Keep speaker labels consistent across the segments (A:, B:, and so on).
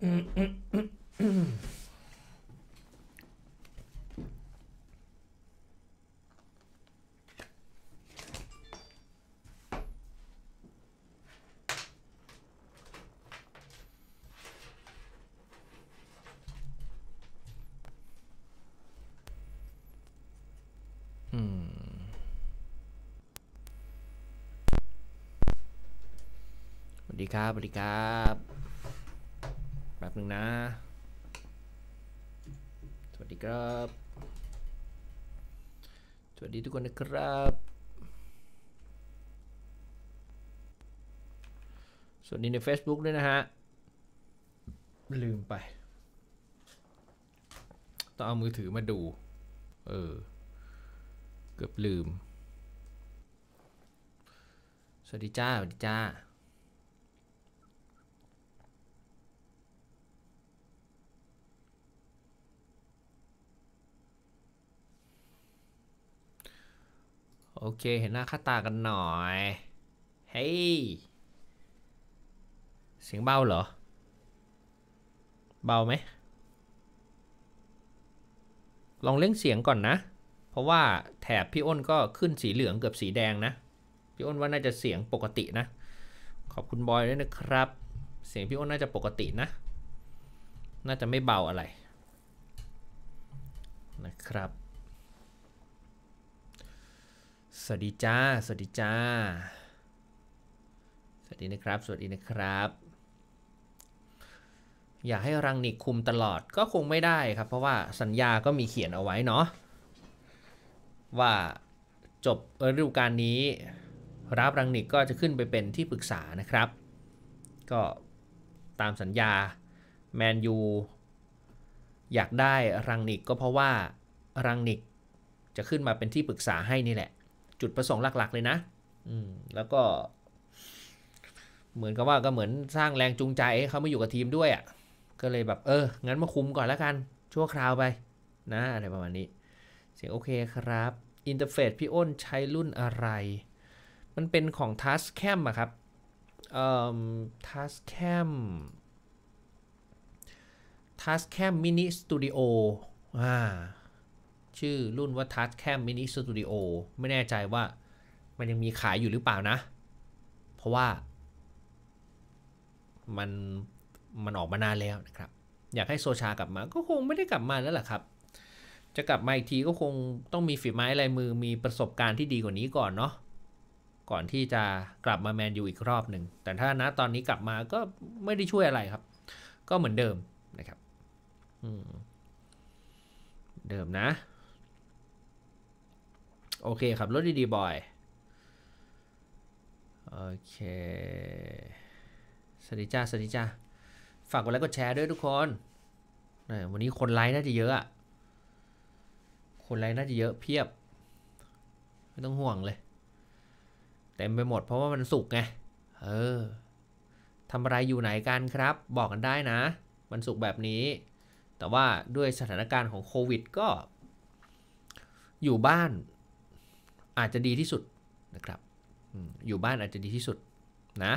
A: สวัสดีครับสวัสดีครับป๊บนึงนะ สวัสดีครับ สวัสดีทุกคนนะครับสวัสดีใน Facebook ด้วยนะฮะ ลืมไป ต้องเอามือถือมาดู เออ เกือบลืม สวัสดีจ้า สวัสดีจ้าโอเค เห็นหน้าค่าตากันหน่อย เฮ้ย เสียงเบาเหรอ เบาไหม ลองเล่งเสียงก่อนนะ เพราะว่าแถบ พี่อ้นก็ขึ้นสีเหลืองเกือบสีแดงนะ พี่อ้นว่าน่าจะเสียงปกตินะ ขอบคุณบอยด้วยนะครับ เสียงพี่อ้นน่าจะปกตินะ น่าจะไม่เบาอะไร นะครับวัสดีจ้า สวัสดีจ้า สวัสดีนะครับ สวัสดีนะครับ อยากให้รังนิกคุมตลอดก็คงไม่ได้ครับ เพราะว่าสัญญาก็มีเขียนเอาไว้เนาะ ว่าจบฤดูกาลนี้ รับรังนิกก็จะขึ้นไปเป็นที่ปรึกษานะครับ ก็ตามสัญญาแมนยูอยากได้รังนิกก็เพราะว่ารังนิกจะขึ้นมาเป็นที่ปรึกษาให้นี่แหละจุดประสงค์หลัก ๆ เลยนะ อืมแล้วก็ เหมือนกับว่าก็เหมือนสร้างแรงจูงใจให้เขามาอยู่กับทีมด้วยอะ่ะ ก็เลยแบบเออ งั้นมาคุมก่อนแล้วกัน ชั่วคราวไป นะ อะไรประมาณนี้ เสียงโอเคครับ อินเทอร์เฟซพี่อ้นใช้รุ่นอะไร มันเป็นของ Tascam อะครับ เอ่อ Tascam Tascam Mini Studio อ่าชื่อรุ่นวัตทัศแคมมินิสตูดิโอไม่แน่ใจว่า มันยังมีขายอยู่หรือเปล่านะ เพราะว่ามันมันออกมานานแล้วนะครับ อยากให้โซชากลับมาก็คงไม่ได้กลับมาแล้วล่ะครับ จะกลับมาอีกทีก็คงต้องมีฝีไม้ลายมือมีประสบการณ์ที่ดีกว่านี้ก่อนเนาะก่อนที่จะกลับมาแมนยูอีกรอบหนึ่งแต่ถ้านะตอนนี้กลับมาก็ไม่ได้ช่วยอะไรครับ ก็เหมือนเดิมนะครับเดิมนะโอเคขับรถดีๆบ่อย โอเคสวัสดีจ้าสวัสดีจ้า ฝากกดไลค์กดแชร์ด้วยทุกคน วันนี้คนไลค์น่าจะเยอะอะคนไลค์น่าจะเยอะ เพียบ ไม่ต้องห่วงเลย เต็มไปหมดเพราะว่ามันสุกไง เออ ทำอะไรอยู่ไหนกันครับ บอกกันได้นะ มันสุกแบบนี้ แต่ว่าด้วยสถานการณ์ของโควิด ก็อยู่บ้านอาจจะดีที่สุดนะครับ อยู่บ้านอาจจะดีที่สุดนะ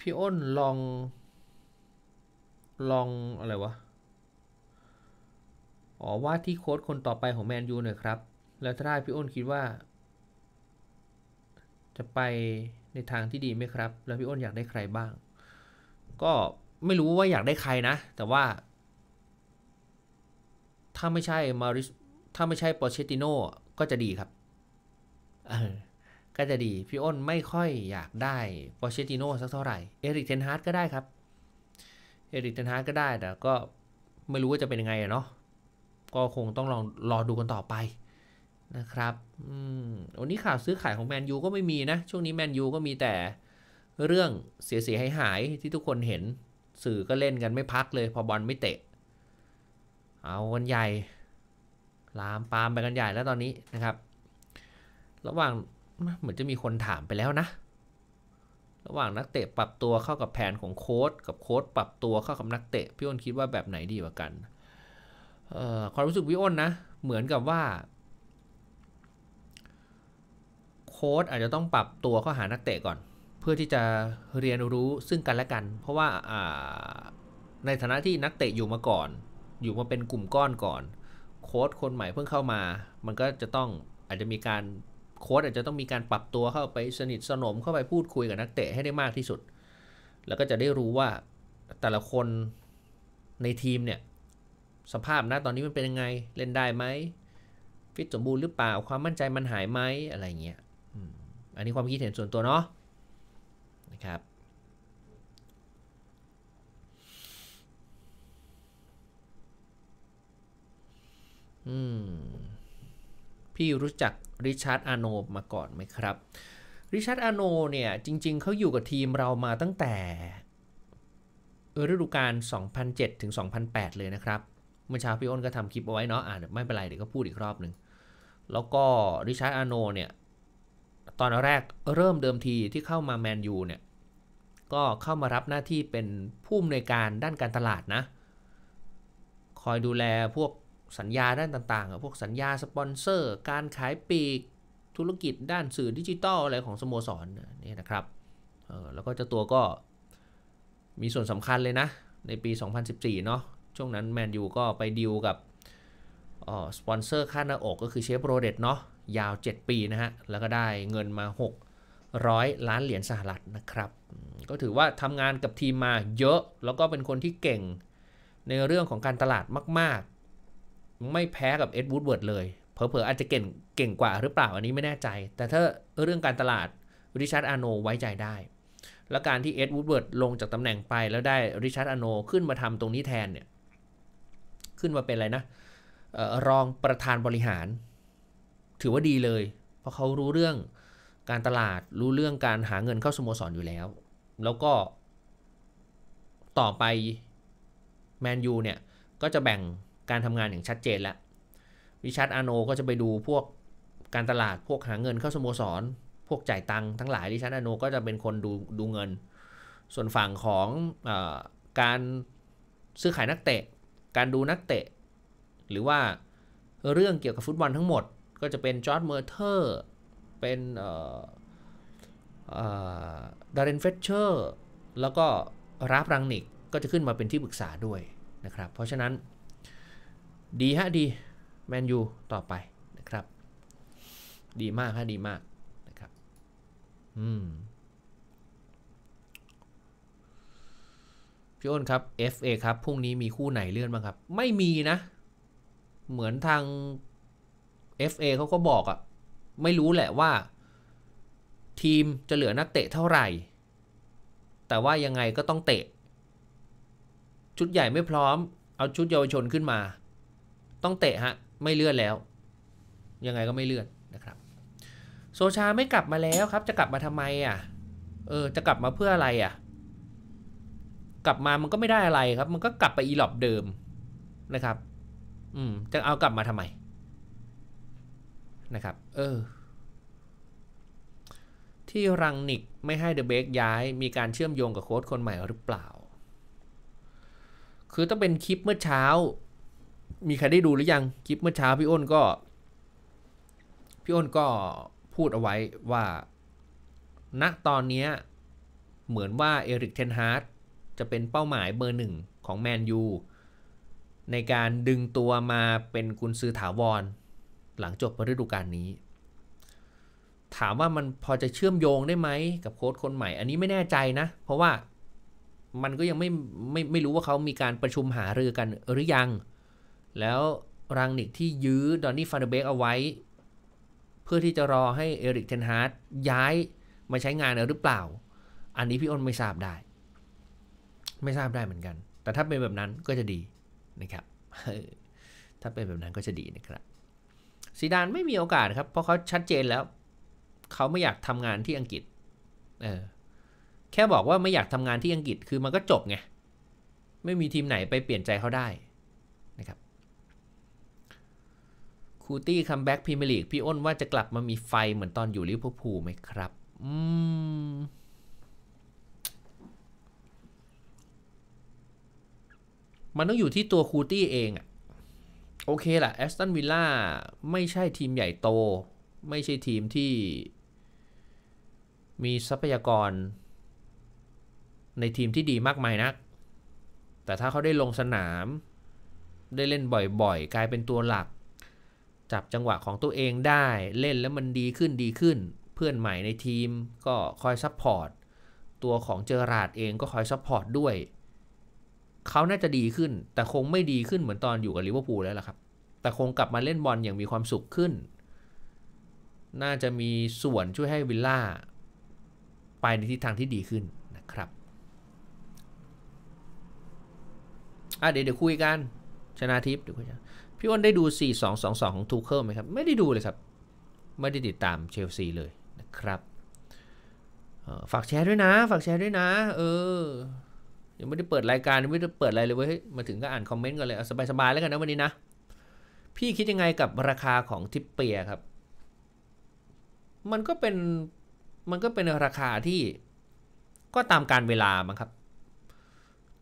A: พี่อ้นลองลองอะไรวะ อ๋อ ว่าที่โค้ดคนต่อไปของแมนยูหน่อยครับ แล้วถ้าได้พี่อ้นคิดว่า จะไปในทางที่ดีไหมครับ แล้วพี่อ้นอยากได้ใครบ้าง ก็ไม่รู้ว่าอยากได้ใครนะ แต่ว่าถ้าไม่ใช่มาริสถ้าไม่ใช่ปอเชติโน่ก็จะดีครับก็จะดี พี่อ้นไม่ค่อยอยากได้ปอเชติโน่สักเท่าไหร่เอริกเทนฮาร์ดก็ได้ครับเอริกเทนฮาร์ดก็ได้ แต่ก็ไม่รู้ว่าจะเป็นยังไงเนาะก็คงต้องลองรอดูกันต่อไปนะครับวันนี้ข่าวซื้อขายของแมนยูก็ไม่มีนะ ช่วงนี้แมนยูก็มีแต่เรื่องเสียเสียหายหายที่ทุกคนเห็นสื่อก็เล่นกันไม่พักเลยพอบอลไม่เตะเอากันใหญ่ ลาม ปามไปกันใหญ่แล้วตอนนี้นะครับ ระหว่าง เหมือนจะมีคนถามไปแล้วนะ ระหว่างนักเตะปรับตัวเข้ากับแผนของโค้ด กับโค้ดปรับตัวเข้ากับนักเตะ พี่อ้นคิดว่าแบบไหนดีกว่ากันความรู้สึกพี่อ้นนะ เหมือนกับว่า โค้ดอาจจะต้องปรับตัวเข้าหานักเตะก่อน เพื่อที่จะเรียนรู้ซึ่งกันและกัน เพราะว่าในฐานะที่นักเตะอยู่มาก่อนอยู่มาเป็นกลุ่มก้อนก่อน โค้ดคนใหม่เพิ่งเข้ามา มันก็จะต้องอาจจะมีการโค้ดอาจจะต้องมีการปรับตัวเข้าไปสนิทสนมเข้าไปพูดคุยกับนักเตะให้ได้มากที่สุด แล้วก็จะได้รู้ว่าแต่ละคนในทีมเนี่ยสภาพนะตอนนี้มันเป็นยังไงเล่นได้ไหมฟิตสมบูรณ์หรือเปล่าความมั่นใจมันหายไหมอะไรเงี้ยอันนี้ความคิดเห็นส่วนตัวเนาะนะครับพี่รู้จักริชาร์ดอาโนมาก่อนไหมครับริชาร์ดอาโนเนี่ย จริงๆ เขาอยู่กับทีมเรามาตั้งแต่ฤดูกาล2007ถึง2008 เลยนะครับเมื่อเช้าพี่อ้นก็ทำคลิปเอาไว้เนาะอ่านไม่เป็นไรเดี๋ยวก็พูดอีกรอบหนึ่งแล้วก็ริชาร์ดอาโนเนี่ย ตอนแรกเริ่มเดิมทีที่เข้ามาแมนยูเนี่ย ก็เข้ามารับหน้าที่เป็นผู้อำนวยการด้านการตลาดนะ คอยดูแลพวกสัญญาด้านต่างๆพวกสัญญาสปอนเซอร์ การขายปีกธุรกิจด้านสื่อดิจิตอลอะไรของสโมสรนี่นะครับแล้วก็เจ้าตัวก็มีส่วนสำคัญเลยนะ ในปี 2014 เนาะช่วงนั้นแมนยูก็ไปดีลกับสปอนเซอร์ค่าหน้าอกก็คือเชฟโรเดตเนาะยาว 7 ปีนะฮะ แล้วก็ได้เงินมา 600 ล้านเหรียญสหรัฐนะครับ ก็ถือว่าทำงานกับทีมมาเยอะ แล้วก็เป็นคนที่เก่งในเรื่องของการตลาดมากไม่แพ้กับเอ็ดวูดเวิร์ดเลย เผลอๆ อาจจะเก่งเก่งกว่าหรือเปล่าอันนี้ไม่แน่ใจ แต่ถ้าเรื่องการตลาดริชาร์ดอาโนไว้ใจได้ แล้วการที่เอ็ดวูดเวิร์ดลงจากตำแหน่งไป แล้วได้ริชาร์ดอาโนขึ้นมาทำตรงนี้แทนเนี่ย ขึ้นมาเป็นอะไรนะออรองประธานบริหาร ถือว่าดีเลย เพราะเขารู้เรื่องการตลาดรู้เรื่องการหาเงินเข้าสโมสรออยู่แล้ว แล้วก็ต่อไปแมนยูเนี่ยก็จะแบ่งการทำงานอย่างชัดเจนแล้ว วิชัดอาโนก็จะไปดูพวก การตลาดพวกหาเงินเข้าสโมสร พวกจ่ายตังค์ทั้งหลายวิชัดอาโนก็จะเป็นคนดูดูเงิน ส่วนฝั่งของอการซื้อขายนักเตะ การดูนักเตะ หรือว่าเรื่องเกี่ยวกับฟุตบอลทั้งหมด ก็จะเป็นจอร์ดเมอร์เทอร์เป็นดารินเฟชเชอร์แล้วก็รัฟรังนิกก็จะขึ้นมาเป็นที่ปรึกษาด้วยนะครับเพราะฉะนั้นดีฮะดี แมนยู ต่อไปนะครับ ดีมากฮะดีมากนะครับอืมพี่อ้นครับ FA ครับ พรุ่งนี้มีคู่ไหนเลื่อนบ้างครับ ไม่มีนะ เหมือนทาง FA เขาก็บอกอะไม่รู้แหละว่าทีมจะเหลือนักเตะเท่าไหร่ แต่ว่ายังไงก็ต้องเตะ ชุดใหญ่ไม่พร้อมเอาชุดเยาวชนขึ้นมาต้องเตะฮะ ไม่เลื่อนแล้ว ยังไงก็ไม่เลื่อนนะครับโซชาไม่กลับมาแล้วครับ จะกลับมาทำไมอ่ะ เออจะกลับมาเพื่ออะไรอ่ะ กลับมามันก็ไม่ได้อะไรครับ มันก็กลับไปอีหลอบเดิมนะครับ อืม จะเอากลับมาทำไมนะครับเออที่รังนิกไม่ให้เดอะเบกย้าย มีการเชื่อมโยงกับโค้ชคนใหม่หรือเปล่า คือต้องเป็นคลิปเมื่อเช้ามีใครได้ดูหรือยัง คลิปเมื่อเช้าพี่อ้นก็ พี่อ้นก็พูดเอาไว้ว่าณตอนนี้เหมือนว่าเอริกเทนฮาร์ดจะเป็นเป้าหมายเบอร์หนึ่งของแมนยูในการดึงตัวมาเป็นกุนซือถาวร หลังจบฤดูกาลนี้ ถามว่ามันพอจะเชื่อมโยงได้ไหมกับโค้ชคนใหม่ อันนี้ไม่แน่ใจนะ เพราะว่ามันก็ยังไม่ไม่ไม่รู้ว่าเขามีการประชุมหารือกันหรือยังแล้วรังนิกที่ยื้อดอนนี่ฟานเดเบกเอาไว้ เพื่อที่จะรอให้เอริกเทนฮาร์ดย้ายมาใช้งานหรือเปล่า อันนี้พี่อ้นไม่ทราบได้ ไม่ทราบได้เหมือนกัน แต่ถ้าเป็นแบบนั้นก็จะดีนะครับ ถ้าเป็นแบบนั้นก็จะดีนะครับซีดานไม่มีโอกาสครับเพราะเขาชัดเจนแล้วเขาไม่อยากทำงานที่อังกฤษเออแค่บอกว่าไม่อยากทำงานที่อังกฤษคือมันก็จบไงไม่มีทีมไหนไปเปลี่ยนใจเขาได้คูตี้คัมแบ็กพรีเมียร์ลีก พี่อ้นว่าจะกลับมามีไฟเหมือนตอนอยู่ลิเวอร์พูลไหมครับอืมมันต้องอยู่ที่ตัวคูตี้เองอะโอเคแหละแอสตันวิลล่าไม่ใช่ทีมใหญ่โต ไม่ใช่ทีมที่ มีทรัพยากร ในทีมที่ดีมากมายนัก แต่ถ้าเขาได้ลงสนามได้เล่นบ่อยๆ กลายเป็นตัวหลักจับจังหวะของตัวเองได้เล่นแล้วมันดีขึ้นดีขึ้นเพื่อนใหม่ในทีมก็คอยซัพพอร์ตตัวของเจอราดเองก็คอยซัพพอร์ตด้วย เขาน่าจะดีขึ้นแต่คงไม่ดีขึ้นเหมือนตอนอยู่กับลิเวอร์พูลแล้วล่ะครับแต่คงกลับมาเล่นบอลอย่างมีความสุขขึ้น น่าจะมีส่วนช่วยให้วิลล่าไปในทิศทางที่ดีขึ้นนะครับอ่ะเดี๋ยวเดี๋ยวคุยกันชนะทิพย์เดี๋ยวคุยกันพี่อ้นได้ดู 4 2 2 2 ของทูเคิลไหมครับ ไม่ได้ดูเลยครับ ไม่ได้ติดตามเชลซีเลยนะครับ ฝากแชร์ด้วยนะ ฝากแชร์ด้วยนะ เออ ยังไม่ได้เปิดรายการยังไม่ได้เปิดอะไรเลยเว้ย มาถึงก็อ่านคอมเมนต์กันเลยาสบายๆแล้วกันนะวันนี้นะ พี่คิดยังไงกับราคาของทิปเปียครับ มันก็เป็น มันก็เป็นราคาที่ก็ตามการเวลามั้งครับ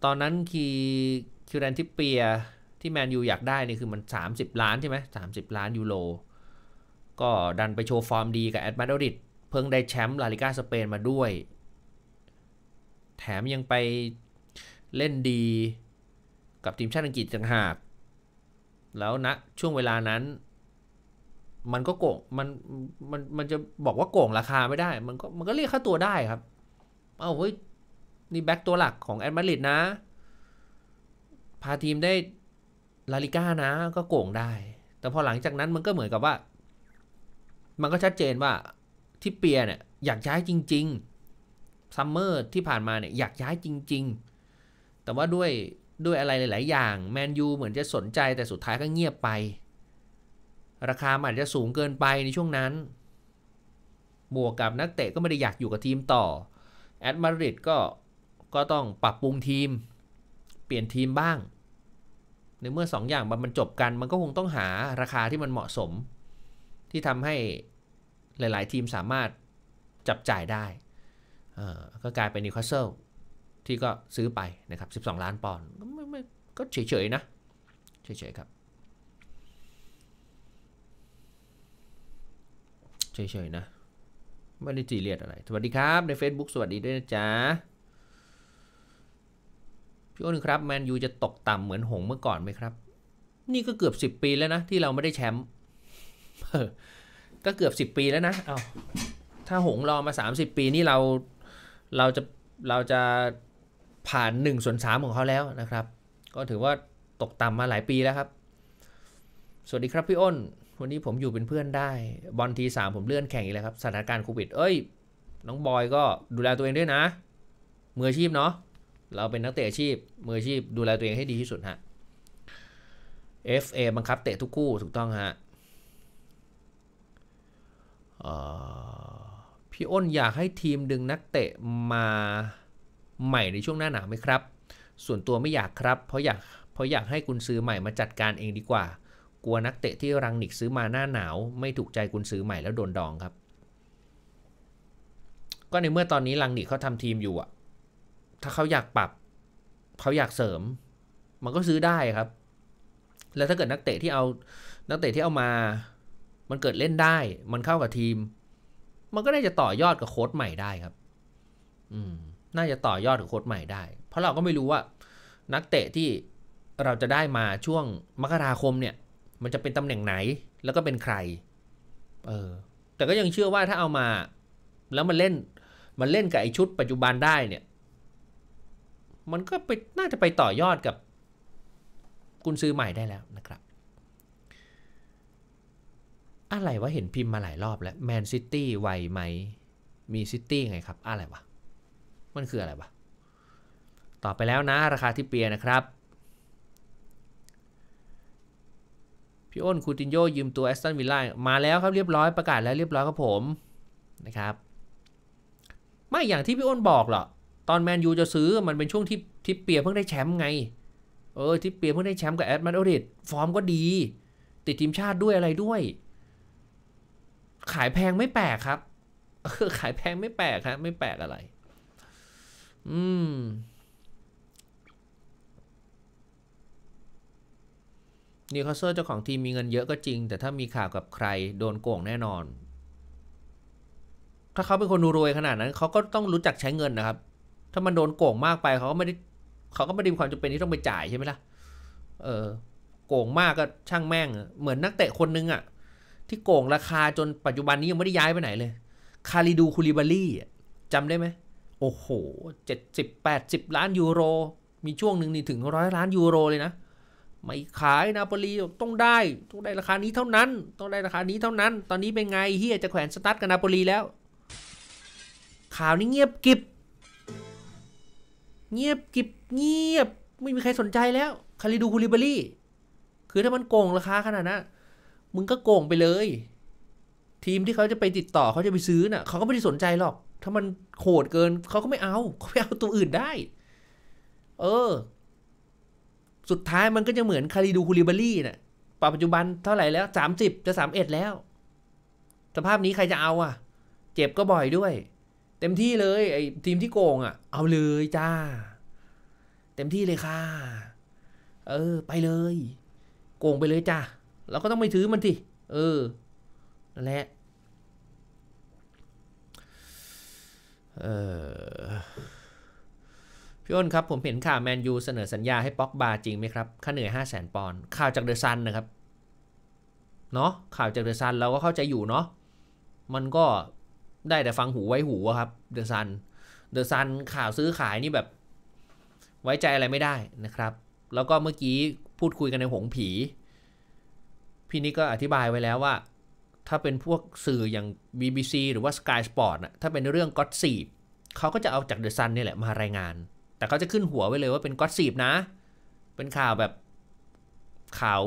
A: ตอนนั้นคี คิวแรนทิปเปียที่แมนยูอยากได้นี่คือมัน 30 ล้านใช่ไหมสาล้านยูโรก็ดันไปโชว์ฟอร์มดีกับแอตมาดริดเพิ่งได้แชมป์ลาลิกาสเปนมาด้วย แถมยังไปเล่นดีกับทีมชาติอังกฤษจังหาก แล้วนะช่วงเวลานั้น มันก็โกงมันมันมันจะบอกว่าโกงราคาไม่ได้มันก็มันก็เรียกค่าตัวได้ครับ เอ้าเฮ้ย นี่แบ็กตัวหลักของแอตมาดริดนะพาทีมได้ลาลิก้านะ ก็โก่งได้ แต่พอหลังจากนั้นมันก็เหมือนกับว่า มันก็ชัดเจนว่าที่เปียเนี่ยอยากย้ายจริงๆซัมเมอร์ที่ผ่านมาเนี่ยอยากย้ายจริงๆ แต่ว่าด้วยด้วยอะไรหลาย ๆ อย่างแมนยูเหมือนจะสนใจแต่สุดท้ายก็เงียบไป ราคาอาจจะสูงเกินไปในช่วงนั้น บวกกับนักเตะก็ไม่ได้อยากอยู่กับทีมต่อแอดมาริดก็ก็ต้องปรับปรุงทีม เปลี่ยนทีมบ้างในเมื่อ2ออย่างมันจบกันมันก็คงต้องหาราคาที่มันเหมาะสม ที่ทำให้หลายๆ ทีมสามารถจับจ่ายได้ ก็กลายเป็นนิวคาสเซิลที่ก็ซื้อไปนะครับ 12 ล้านปอนด์ก็เฉย ๆ นะ เฉย ๆ ครับ เฉย ๆ นะไม่ได้จีเรียดอะไร สวัสดีครับใน Facebook สวัสดีด้วยนะจ๊ะพี่อ้นครับแมนยูจะตกต่ำเหมือนหงเมื่อก่อนไหมครับ นี่ก็เกือบสิบปีแล้วนะ ที่เราไม่ได้แชมป์ก็เกือบสิบปีแล้วนะเอาถ้าหงรอมาสสามิบปีนี่เราเราจะเราจะผ่านหนึ่งส่วนสามของเขาแล้วนะครับ ก็ถือว่าตกต่ำมาหลายปีแล้วครับ สวัสดีครับพี่อ้นวันนี้ผมอยู่เป็นเพื่อนได้ บอลทีสามผมเลื่อนแข่งอีกแล้วครับสถานการณ์โควิด เอ้ย น้องบอยก็ดูแลตัวเองด้วยนะมืออาชีพเนาะเราเป็นนักเตะอาชีพมืออาชีพดูแลตัวเองให้ดีที่สุดฮะ FA บังคับเตะทุกคู่ถูกต้องฮะ พี่อ้นอยากให้ทีมดึงนักเตะมาใหม่ในช่วงหน้าหนาวไหมครับ ส่วนตัวไม่อยากครับเพราะอยากเพราะอยากให้คุณซื้อใหม่มาจัดการเองดีกว่า กลัวนักเตะที่รังนิกซื้อมาหน้าหนาว ไม่ถูกใจคุณซื้อใหม่แล้วโดนดองครับ ก็ในเมื่อตอนนี้รังนิกเขาทำทีมอยู่อะถ้าเขาอยากปรับ เขาอยากเสริม มันก็ซื้อได้ครับ แล้วถ้าเกิดนักเตะที่เอา นักเตะที่เอามา มันเกิดเล่นได้ มันเข้ากับทีม มันก็ได้จะต่อยอดกับโค้ดใหม่ได้ครับ อืม น่าจะต่อยอดกับโค้ดใหม่ได้ เพราะเราก็ไม่รู้ว่า นักเตะที่เราจะได้มาช่วงมกราคมเนี่ย มันจะเป็นตำแหน่งไหน แล้วก็เป็นใคร เออ แต่ก็ยังเชื่อว่าถ้าเอามา แล้วมันเล่น มันเล่นกับไอชุดปัจจุบันได้เนี่ยมันก็ไปน่าจะไปต่อยอดกับกุญซื้อใหม่ได้แล้วนะครับ อะไรวะเห็นพิมพ์มาหลายรอบแล้วแมนซิตี้ไวไหมมีซิตี้ไงครับ อะไรวะ มันคืออะไรวะต่อไปแล้วนะราคาที่เปียนะครับพี่อ้นคูตินโยยืมตัวแอสตันวิลล่ามาแล้วครับเรียบร้อยประกาศแล้วเรียบร้อยครับผมนะครับ ไม่อย่างที่พี่อ้นบอกหรอกตอนแมนยูจะซื้อมันเป็นช่วงที่ทิปเปียเพิ่งได้แชมป์ไง เออทิปเปียเพิ่งได้แชมป์กับแอตมาดริดฟอร์มก็ดี ติดทีมชาติด้วยอะไรด้วย ขายแพงไม่แปลกครับขายแพงไม่แปลกครับ ไม่แปลกอะไร อืมนิวคาสเซิลเจ้าของทีมมีเงินเยอะก็จริง แต่ถ้ามีข่าวกับใคร โดนโกงแน่นอน ถ้าเขาเป็นคนรวยขนาดนั้น เขาก็ต้องรู้จักใช้เงินนะครับถ้ามันโดนโกงมากไปเขาก็ไม่ได้เขาก็ไม่ได้มีความจำเป็นที่ต้องไปจ่ายใช่ไหมล่ะ เออโกงมากก็ช่างแม่ง เหมือนนักเตะคนนึงอะ่ะ ที่โกงราคาจนปัจจุบันนี้ยังไม่ได้ย้ายไปไหนเลย คาริดูคูลิบาลี่จำได้ไหมโอ้โหเจ็ดสิบแปดสิบล้านยูโร มีช่วงหนึ่งนี่ถึงร้อยล้านยูโรเลยนะไม่ขายนาโปลีต้องได้ต้องได้ราคานี้เท่านั้น ต้องได้ราคานี้เท่านั้นตอนนี้เป็นไงเฮียจะแขวนสตาร์ทกับนาโปลีแล้ว ข่าวนี้เงียบกิบเงียบกิบเงียบ ไม่มีใครสนใจแล้วคาริดูคูลิบารี่คือถ้ามันโกงราคาขนาดนะั้นมึงก็โกงไปเลย ทีมที่เขาจะไปติดต่อเขาจะไปซื้อนะ่ะ เขาก็ไม่ได้สนใจหรอก ถ้ามันโหดเกิน เขาก็ไม่เอา เขาไปเอาตัวอื่นได้ เออ สุดท้ายมันก็จะเหมือนคาริดูคูลิบารี่นะ่ะ ปัจจุบันเท่าไหร่แล้วสามสิบจะสามเอ็ดแล้ว สภาพนี้ใครจะเอาอ่ะเจ็บก็บ่อยด้วยเต็มที่เลยไอ้ทีมที่โกงอะ่ะเอาเลยจ้า เต็มที่เลยค่ะเออ ไปเลย โกงไปเลยจ้าเราก็ต้องไม่ถือมันทีเออนั่นแหละเออพี่อ้นครับ ผมเห็นข่าวแมนยูเสนอสัญญาให้ป็อกบาจริงไหมครับค่าเหนื่อยห้าแสนปอนด์ข่าวจากเดอะซันนะครับเนาะข่าวจากเดอะซันเราก็เข้าใจอยู่เนาะมันก็ได้แต่ฟังหูไว้หูครับเดอะซันเดอะซันข่าวซื้อขายนี่แบบไว้ใจอะไรไม่ได้นะครับ แล้วก็เมื่อกี้พูดคุยกันในหงผี พี่นี่ก็อธิบายไว้แล้วว่า ถ้าเป็นพวกสื่ออย่าง BBC หรือว่า Sky Sport นะถ้าเป็นเรื่องก็อตสีเขาก็จะเอาจากเดอะซันนี่แหละมารายงาน แต่เขาจะขึ้นหัวไว้เลยว่าเป็นก็อตสีนะ เป็นข่าวแบบข่าว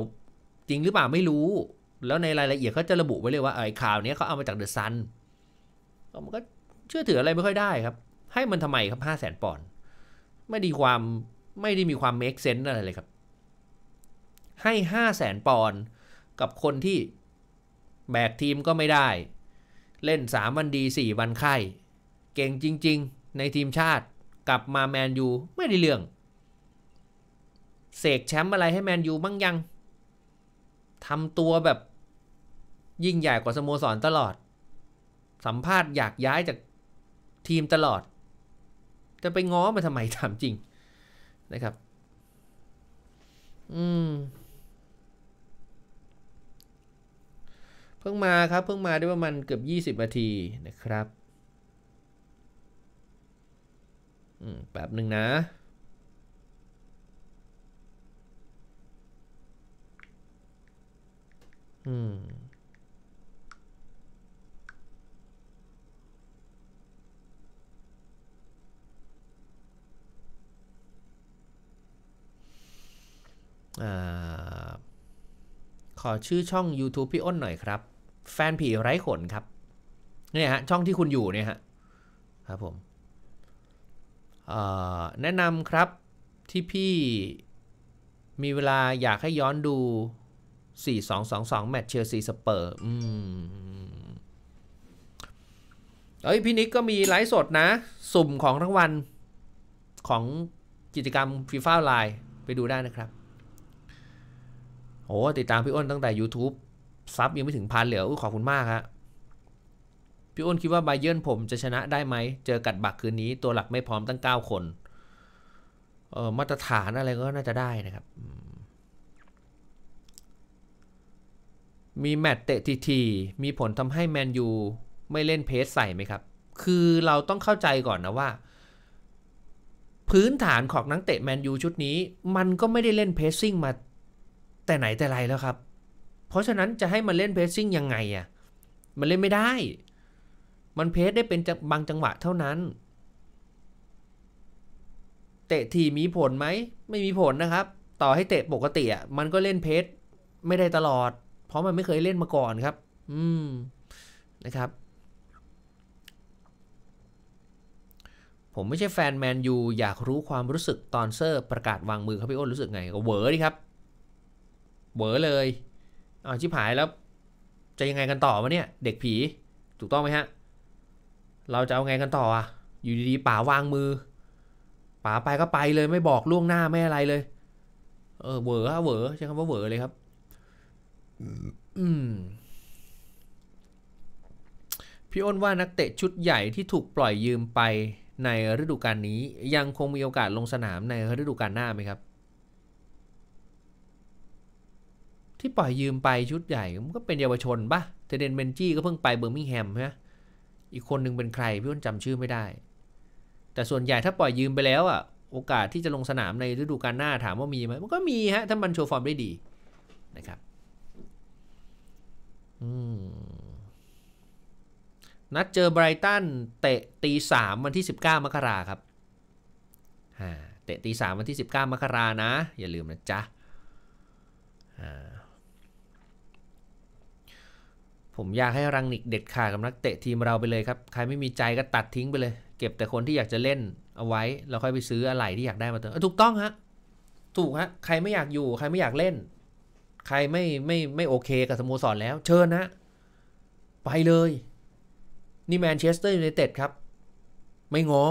A: จริงหรือเปล่าไม่รู้ แล้วในรายละเอียดเขาจะระบุไว้เลยว่าไอ้ข่าวนี้เขาเอามาจากเดอะซันมันก็เชื่อถืออะไรไม่ค่อยได้ครับ ให้มันทำไมครับห้าแสนปอนด์ไม่ดีความไม่ได้มีความเมคเซน s ์อะไรเลยครับ ให้ห้าแสนปอนด์กับคนที่แบกทีมก็ไม่ได้ เล่น 3 วันดี 4 วันไข่ เก่งจริงๆ ในทีมชาติ กลับมาแมนยูไม่ได้เรื่องเสกแชมป์อะไรให้แมนยูบ้างยังทำตัวแบบยิ่งใหญ่กว่าสโมสรตลอดสัมภาษณ์อยากย้ายจากทีมตลอด จะไปง้อมาทำไมถามจริงนะครับ อืม เพิ่งมาครับเพิ่งมาได้ประมาณเกือบ 20นาทีนะครับ อืมแบบหนึ่งนะ อืมขอชื่อช่อง YouTube พี่อ้นหน่อยครับ แฟนผีไร้ขนครับ เนี่ยฮะ ช่องที่คุณอยู่เนี่ยฮะ ครับผมแนะนำครับ ที่พี่มีเวลาอยากให้ย้อนดู 4-2-2-2 แมตช์เชลซี สเปอร์ อืม เอ้ย พี่นิกก็มีไลฟ์สดนะ สุ่มของทั้งวันของกิจกรรมฟีฟ่าไลน์ไปดูได้นะครับโอ้ติดตามพี่อ้นตั้งแต่ YouTube ซับยังไม่ถึงพันเหลืออขอบคุณมากครับพี่อ้นคิดว่าไบเยิร์นผมจะชนะได้ไหมเจอกัดบักคืนนี้ตัวหลักไม่พร้อมตั้ง 9 คนเออมาตรฐานอะไรก็น่าจะได้นะครับ มีแมตต์เตะทีทีมีผลทำให้แมนยูไม่เล่นเพสใส่ไหมครับ คือเราต้องเข้าใจก่อนนะว่า พื้นฐานของนักเตะแมนยูชุดนี้มันก็ไม่ได้เล่นเพสซิ่งมาแต่ไหนแต่ไรแล้วครับ เพราะฉะนั้นจะให้มันเล่นเพสซิ่งยังไงอะ่ะ มันเล่นไม่ได้ มันเพสได้เป็นบางจังหวะเท่านั้น เตะทีมีผลไหม ไม่มีผลนะครับ ต่อให้เตะปกติอ่ะ มันก็เล่นเพสไม่ได้ตลอด เพราะมันไม่เคยเล่นมาก่อนครับ อืม นะครับ ผมไม่ใช่แฟนแมนยูอยากรู้ความรู้สึกตอนเซอร์ ประกาศวางมือครับพี่อ้นรู้สึกไงก็เวอร์ดีครับเวอเลยเอาชิบหายแล้ว จะยังไงกันต่อวะเนี่ย เด็กผีถูกต้องไหมฮะ เราจะเอาไงกันต่ออ่ะ อยู่ดีๆป๋าวางมือป๋าไปก็ไปเลยไม่บอกล่วงหน้าไม่อะไรเลย เออเวอร์อะเวอร์ใช้คำว่าเวอร์เลยครับ อืม พี่อ้นว่านักเตะชุดใหญ่ที่ถูกปล่อยยืมไปในฤดูกาลนี้ ยังคงมีโอกาสลงสนามในฤดูกาลหน้าไหมครับที่ปล่อยยืมไปชุดใหญ่ มันก็เป็นเยาวชนปะเทเดนเบนจี้ก็เพิ่งไปเบอร์มิงแฮมใช่ไหมอีกคนหนึ่งเป็นใครพี่อ้นจำชื่อไม่ได้ แต่ส่วนใหญ่ถ้าปล่อยยืมไปแล้วอ่ะ โอกาสที่จะลงสนามในฤดูกาลหน้าถามว่ามีไหม มันก็มีฮะถ้ามันโชว์ฟอร์มได้ดีนะครับนัดเจอไบรตันเตะตีสามวันที่19มกราครับเตะตีสามวันที่19มกรานะ อย่าลืมนะจ๊ะผมอยากให้รังนิกเด็ดขาดกับนักเตะทีมเราไปเลยครับ ใครไม่มีใจก็ตัดทิ้งไปเลย เก็บแต่คนที่อยากจะเล่นเอาไว้ เราค่อยไปซื้ออะไรที่อยากได้มาเติมถูกต้องฮะ ถูกฮะ ใครไม่อยากอยู่ ใครไม่อยากเล่น ใครไม่ไม่ไม่โอเค กับสโมสรแล้ว เชิญนะไปเลย นี่แมนเชสเตอร์ยูไนเต็ดครับ ไม่งอ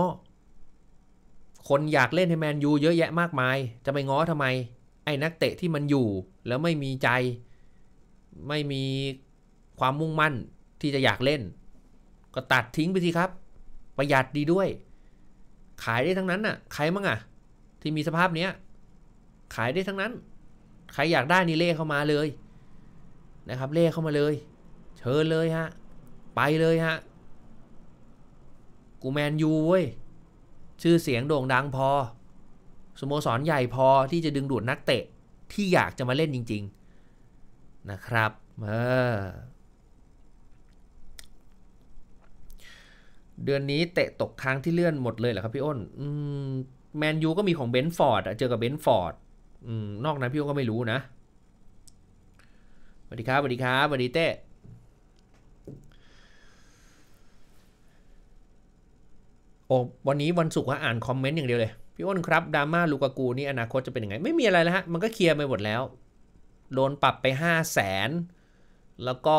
A: คนอยากเล่นให้แมนยูเยอะแยะมากมาย จะไปง้อทำไม ไอ้นักเตะที่มันอยู่ แล้วไม่มีใจ ไม่มีความมุ่งมั่นที่จะอยากเล่น ก็ตัดทิ้งไปทีครับ ประหยัดดีด้วยขายได้ทั้งนั้นน่ะใครมั่งอ่ะ ที่มีสภาพเนี้ยขายได้ทั้งนั้นใครอยากได้นี่เล่เข้ามาเลย นะครับ เล่เข้ามาเลย เชิญเลยฮะไปเลยฮะกูแมนยูเว้ยชื่อเสียงโด่งดังพอสโมสรใหญ่พอที่จะดึงดูดนักเตะ ที่อยากจะมาเล่นจริง ๆนะครับเออเดือนนี้เตะตกค้างที่เลื่อนหมดเลยเหรอครับพี่อ้นแมนยูก็มีของเบนฟอร์ดเจอกับเบนฟอร์ดนอกนั้นพี่อ้นก็ไม่รู้นะสวัสดีครับสวัสดีครับสวัสดีเต้โอ้วันนี้วันศุกร์อ่านคอมเมนต์อย่างเดียวเลยพี่อ้นครับดราม่าลูกากูนี่อนาคตจะเป็นยังไง ไม่มีอะไรแล้วฮะมันก็เคลียร์ไปหมดแล้วโดนปรับไปห้าแสนแล้วก็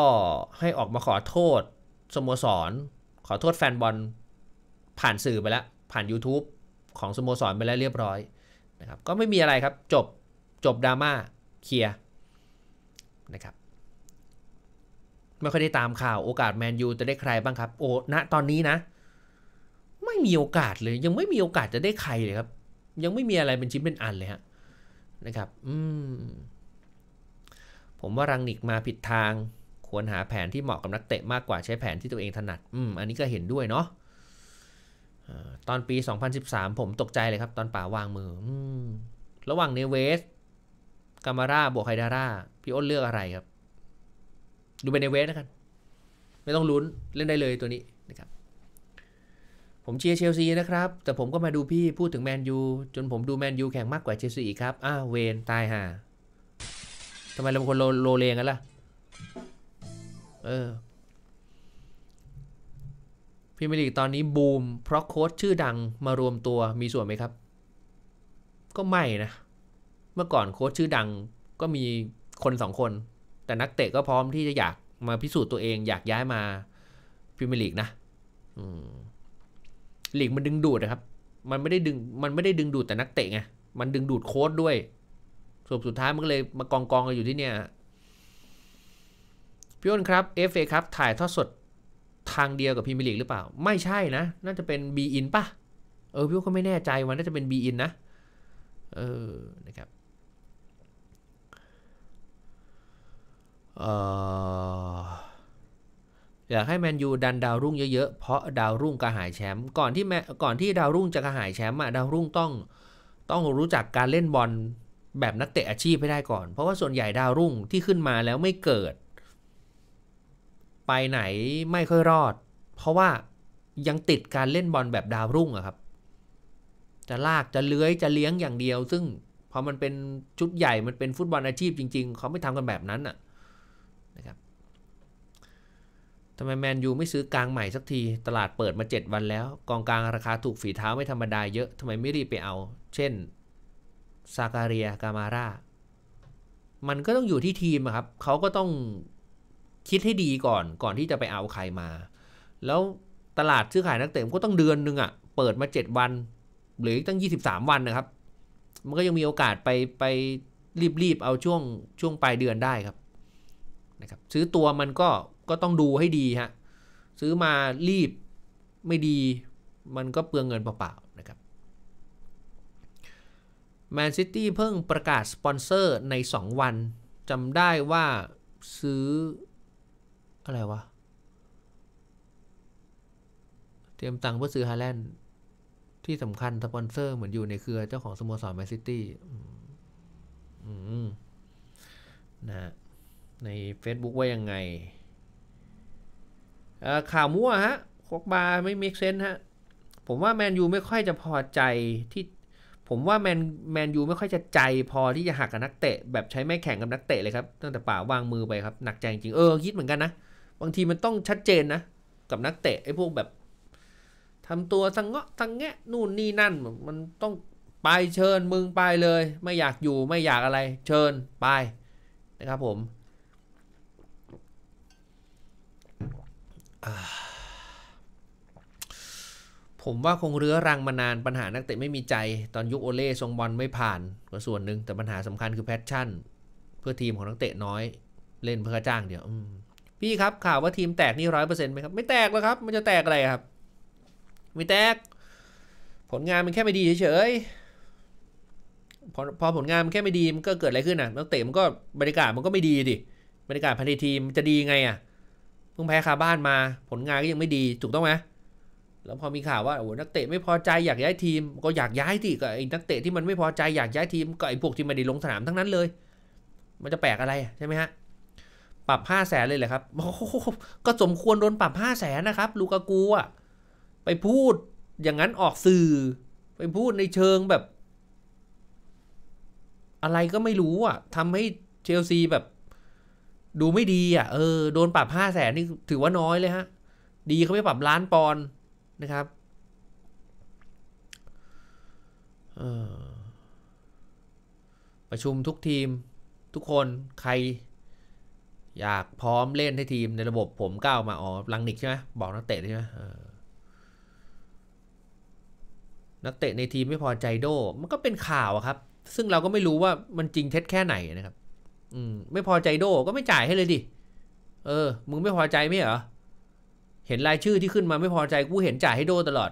A: ให้ออกมาขอโทษสโมสรขอโทษแฟนบอลผ่านสื่อไปแล้วผ่าน YouTube ของสโมสรไปแล้วเรียบร้อยนะครับก็ไม่มีอะไรครับจบ จบดราม่าเคลียร์นะครับไม่ค่อยได้ตามข่าวโอกาสแมนยูจะได้ใครบ้างครับ โอ้ณตอนนี้นะ ไม่มีโอกาสเลย ยังไม่มีโอกาสจะได้ใครเลยครับ ยังไม่มีอะไรเป็นชิ้นเป็นอันเลยฮะนะครับอืมผมว่ารังนิกมาผิดทางควรหาแผนที่เหมาะกับนักเตะมากกว่าใช้แผนที่ตัวเองถนัด อืม อันนี้ก็เห็นด้วยเนาะตอนปี 2013 ผมตกใจเลยครับตอนป่าวางมืออระหว่างเนเวสกามาร่าบวกไฮดาร่า พี่อ้นเลือกอะไรครับ ดูเป็นเนเวสนะครับไม่ต้องลุ้น เล่นได้เลยตัวนี้นะครับ ผมเชียร์เชลซีนะครับ แต่ผมก็มาดูพี่พูดถึงแมนยูจนผมดูแมนยูแข่งมากกว่าเชลซีอีกครับ อ้าวเวนตายห่าทำไมเราคนโลเลงกันล่ะเออพิมลีกตอนนี้บูม เพราะโค้ชชื่อดังมารวมตัวมีส่วนไหมครับ ก็ไม่นะเมื่อก่อนโค้ชชื่อดัง ก็มีคนสองคน แต่นักเตะก็พร้อมที่จะอยากมาพิสูจน์ตัวเองอยากย้ายมาพิมลีกนะลีกมันดึงดูดนะครับ มันไม่ได้ดึง มันไม่ได้ดึงดูดแต่นักเตะไงมันดึงดูดโค้ชด้วยสุดสุดท้ายมันก็เลยมากองกองกันอยู่ที่เนี่ยพี่อ้นครับเอฟเอครับถ่ายทอดสดทางเดียวกับพรีเมียร์ลีกหรือเปล่า ไม่ใช่นะ น่าจะเป็นบีอินป่ะ เออพี่อ้นก็ไม่แน่ใจว่าน่าจะเป็นบีอินนะ เออ นะครับอยากให้แมนยูดันดาวรุ่งเยอะๆเพราะดาวรุ่งกระหายแชมป์ ก่อนที่แมก่อนที่ดาวรุ่งจะกระหายแชมป์อะดาวรุ่งต้อง ต้องรู้จักการเล่นบอลแบบนักเตะอาชีพให้ได้ก่อน เพราะว่าส่วนใหญ่ดาวรุ่งที่ขึ้นมาแล้วไม่เกิดไปไหนไม่ค่อยรอด เพราะว่ายังติดการเล่นบอลแบบดาวรุ่งอะครับจะลากจะเลื้อยจะเลี้ยงอย่างเดียว ซึ่งพอมันเป็นชุดใหญ่มันเป็นฟุตบอลอาชีพจริงๆ เขาไม่ทำกันแบบนั้นอะนะครับทำไมแมนยูไม่ซื้อกลางใหม่สักทีตลาดเปิดมา 7 วันแล้ว กองกลางราคาถูกฝีเท้าไม่ธรรมดาเยอะทำไมไม่รีบไปเอา เช่นซาการียกามาร่ามันก็ต้องอยู่ที่ทีมครับเขาก็ต้องคิดให้ดีก่อนก่อนที่จะไปเอาใครมา แล้วตลาดซื้อขายนักเตะก็ต้องเดือนนึงอะ่ะเปิดมา 7 วันหรือตั้ง 23 วันนะครับ มันก็ยังมีโอกาสไปไปรีบๆเอาช่วงช่วงปลายเดือนได้ครับนะครับ ซื้อตัวมันก็ก็ต้องดูให้ดีฮะ ซื้อมารีบไม่ดีมันก็เปลืองเงินเปล่าๆนะครับแมนซิตี้เพิ่งประกาศสปอนเซอร์ใน 2 วันจำได้ว่าซื้ออะไรวะ เตรียมตังค์เพื่อซื้อฮาแลนด์ที่สำคัญสปอนเซอร์เหมือนอยู่ในเครือเจ้าของสโมสรแมนซิตี้นะใน Facebook ว่ายังไงข่าวมั่วฮะโคกบาไม่มีเซนฮะ ผมว่าแมนยูไม่ค่อยจะพอใจที่ ผมว่าแมน แมนยูไม่ค่อยจะใจพอที่จะหักกับนักเตะแบบใช้ไม่แข่งกับนักเตะเลยครับ ตั้งแต่ป่าวางมือไปครับ หนักใจจริงเออคิดเหมือนกันนะบางทีมันต้องชัดเจนนะ กับนักเตะ ไอ้พวกแบบ ทำตัวสังเงาะสังแงะ นู่นนี่นั่นมันต้องไปเชิญ มึงไปเลยไม่อยากอยู่ไม่อยากอะไรเชิญไป นะครับผม ผมว่าคงเรื้อรังมานานปัญหานักเตะไม่มีใจตอนยุคโอเล่ทรงบอลไม่ผ่านก็ส่วนหนึ่งแต่ปัญหาสำคัญคือแพชชั่น เพื่อทีมของนักเตะน้อยเล่นเพื่อจ้างเดียวพี่ครับข่าวว่าทีมแตกนี่ร้อยเปอร์เซ็นต์ไหมครับไม่แตกแล้วครับ มันจะแตกอะไรครับไม่แตก ผลงานมันแค่ไม่ดีเฉยพอพอผลงานมันแค่ไม่ดีมันก็เกิดอะไรขึ้นอ่ะนักเตะมันก็บรรยากาศมันก็ไม่ดีดิบรรยากาศภายในทีมจะดีไงอ่ะเพิ่งแพ้คาบ้านมา ผลงานก็ยังไม่ดี ถูกต้องไหมแล้วพอมีข่าวว่าโอ้นักเตะไม่พอใจอยากย้ายทีมก็อยากย้ายที่ก็ไอ้นักเตะที่มันไม่พอใจอยากย้ายทีมก็ไอ้พวกที่ไม่ได้ลงสนามทั้งนั้นเลย มันจะแปลกอะไรใช่ไหมฮะปรับห้าแสนเลยแหละครับ ก็สมควรโดนปรับห้าแสนนะครับ ลูกากูอะ ไปพูดอย่างนั้นออกสื่อ ไปพูดในเชิงแบบ อะไรก็ไม่รู้อ่ะทำให้เชลซีแบบ ดูไม่ดีอ่ะเออ โดนปรับห้าแสนนี่ ถือว่าน้อยเลยฮะ ดีเขาไม่ปรับล้านปอนนะครับ ประชุมทุกทีม ทุกคน ใครอยากพร้อมเล่นให้ทีมในระบบผมก้าวมาอ๋อลังนิกใช่ไหมบอกนักเตะใช่ไหมนักเตะในทีมไม่พอใจโด มันก็เป็นข่าวครับ ซึ่งเราก็ไม่รู้ว่ามันจริงเท็จแค่ไหนนะครับ อืมไม่พอใจโดก็ไม่จ่ายให้เลยดิเออ มึงไม่พอใจไม่เหรอเห็นรายชื่อที่ขึ้นมาไม่พอใจกูเห็นจ่ายให้โดตลอด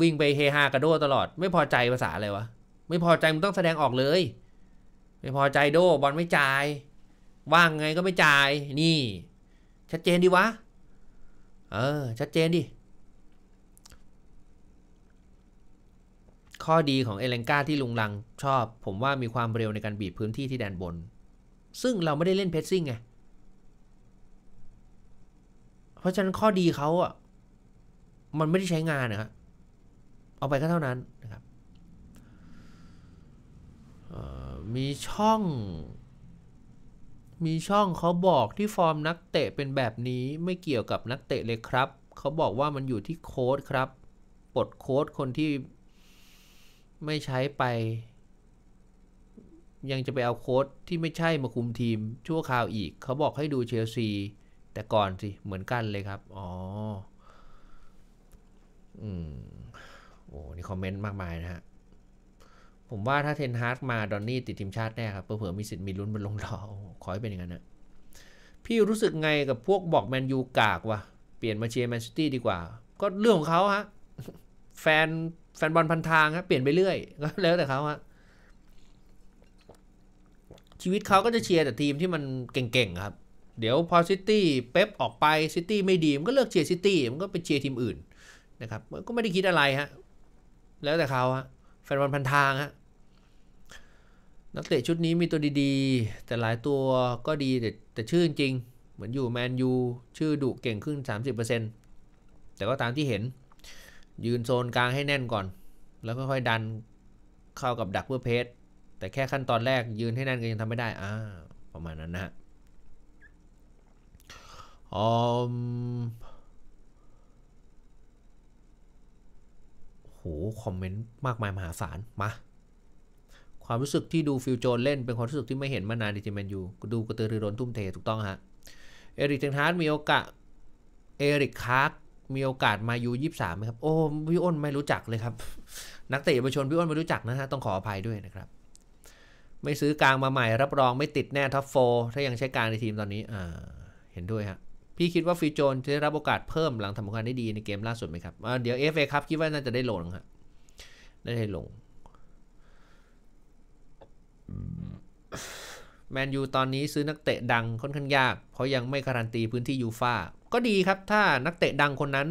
A: วิ่งไปเฮฮากับโดตลอดไม่พอใจภาษาอะไรวะ ไม่พอใจมึงต้องแสดงออกเลย ไม่พอใจโด บอลไม่จ่ายว่างไงก็ไม่จ่ายนี่ ชัดเจนดีวะ เออ ชัดเจนดิข้อดีของเอเลนกาที่ลุงลัง ชอบผมว่ามีความเร็วในการบีบพื้นที่ที่แดนบน ซึ่งเราไม่ได้เล่นเพจซิ่งไง เพราะฉะนั้นข้อดีเขาอ่ะ มันไม่ได้ใช้งานนะครับเอาไปก็เท่านั้นนะครับมีช่องมีช่องเขาบอกที่ฟอร์มนักเตะเป็นแบบนี้ไม่เกี่ยวกับนักเตะเลยครับเขาบอกว่ามันอยู่ที่โค้ดครับปลดโค้ดคนที่ ไม่ใช้ไป ยังจะไปเอาโค้ดที่ไม่ใช่มาคุมทีม ชั่วคราวอีกเขาบอกให้ดูเชลซีแต่ก่อนสิ เหมือนกันเลยครับอ๋ออืมโอ้นี่คอมเมนต์มากมายนะฮะผมว่าถ้าเทนฮาร์ดมาดอนนี่ติดทีมชาติแน่ครับเผื่อมีสิทธิ์มีลุ้นบนลงรอขอให้เป็นอย่างนั้นนะพี่รู้สึกไงกับพวกบอกแมนยูกากวะเปลี่ยนมาเชียร์แมนซิตี้ดีกว่า ก็เรื่องของเขาฮะ แฟนแฟนบอลพันทางฮะ เปลี่ยนไปเรื่อยก็แล้วแต่เขาฮะ ชีวิตเขาก็จะเชียร์แต่ทีมที่มันเก่งๆครับ เดี๋ยวพอซิตี้เป๊ปออกไปซิตี้ไม่ดีมันก็เลิกเชียร์ซิตี้มันก็ไปเชียร์ทีมอื่นนะครับก็ไม่ได้คิดอะไรฮะแล้วแต่เขาฮะแฟนบอลพันทางฮะ นักเตะชุดนี้มีตัวดีๆ แต่หลายตัวก็ดีแต่แต่ชื่อจริง เหมือนอยู่แมนยู ชื่อดุเก่งขึ้น 30%แต่ก็ตามที่เห็น ยืนโซนกลางให้แน่นก่อน แล้วค่อยๆดันเข้ากับดักเพื่อเพสแต่แค่ขั้นตอนแรกยืนให้แน่นก็ยังทำไม่ได้อ่าประมาณนั้นนะฮะอโคอมเมนต์มากมายมหาศาล มา ความรู้สึกที่ดูฟิลโจนเล่น เป็นความรู้สึกที่ไม่เห็นมานานดิจิแมนยูดูกระตือรือร้นทุ่มเทถูกต้องฮะเอริกเทนฮาร์ดมีโอกาสเอริกคาร์กมีโอกาสมายูยี่สามไหมครับโอ้พี่อ้นไม่รู้จักเลยครับนักเตะเยาวชนพี่อ้นไม่รู้จักนะฮะต้องขออภัยด้วยนะครับ ไม่ซื้อกลางมาใหม่รับรองไม่ติดแน่ท็อปโฟถ้ายังใช้การในทีมตอนนี้อ่าเห็นด้วยฮะพี่คิดว่าฟิโจนจะได้รับโอกาสเพิ่มหลังทำผลงานได้ดีในเกมล่าสุดไหมครับเดี๋ยวเอฟเอครับคิดว่าน่าจะได้ลงครับ ได้ได้ลงแมนยูตอนนี้ซื้อนักเตะดังค่อนข้างยาก เพราะยังไม่การันตีพื้นที่ยูฟาก็ดีครับถ้านักเตะดังคนนั้น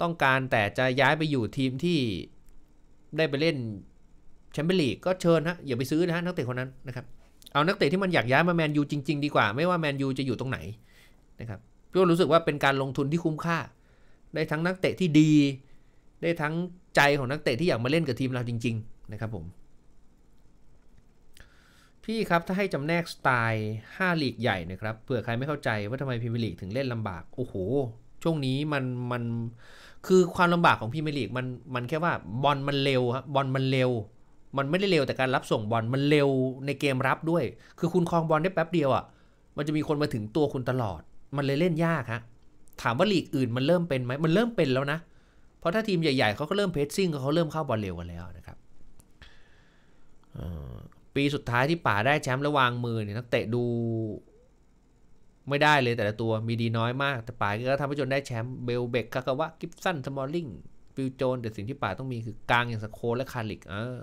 A: ต้องการแต่จะย้ายไปอยู่ทีมที่ได้ไปเล่นแชมเปี้ยนลีกก็เชิญฮะอย่าไปซื้อนะฮะนักเตะคนนั้นนะครับเอานักเตะที่มันอยากย้ายมาแมนยูจริง ๆดีกว่า ไม่ว่าแมนยูจะอยู่ตรงไหนนะครับพี่รู้สึกว่าเป็นการลงทุนที่คุ้มค่าได้ทั้งนักเตะที่ดี ได้ทั้งใจของนักเตะที่อยากมาเล่นกับทีมเราจริงๆนะครับผมพี่ครับถ้าให้จำแนกสไตล์ 5 ลีกใหญ่นะครับเผื่อใครไม่เข้าใจว่าทำไมพีเมลีกถึงเล่นลำบาก โอ้โห ช่วงนี้มันมันคือความลำบากของพีเมลีกมันมันแค่ว่าบอลมันเร็วครับบอลมันเร็ว มันไม่ได้เร็วแต่การรับส่งบอลมันเร็วในเกมรับด้วย คือคุณคลองบอลได้แป๊บเดียวอะ่ะมันจะมีคนมาถึงตัวคุณตลอดมันเลยเล่นยากฮะ ถามว่าลีกอื่นมันเริ่มเป็นไหม มันเริ่มเป็นแล้วนะ เพราะถ้าทีมใหญ่ๆเขาก็เริ่มเพจซิ่งเขาเริ่มเข้าบอลเร็วกันแล้วนะครับ ปีสุดท้ายที่ป่าได้แชมป์ระวางมือเนี่ย นักเตะดูไม่ได้เลยแต่ละตัวมีดีน้อยมาก แต่ป่าก็ทำให้จนได้แชมป์ เบลเบกคากาวะ กิฟสันสมอลลิงฟิวโจน แต่สิ่งที่ป่าต้องมีคือกลางอย่างสโคและคาริกเออ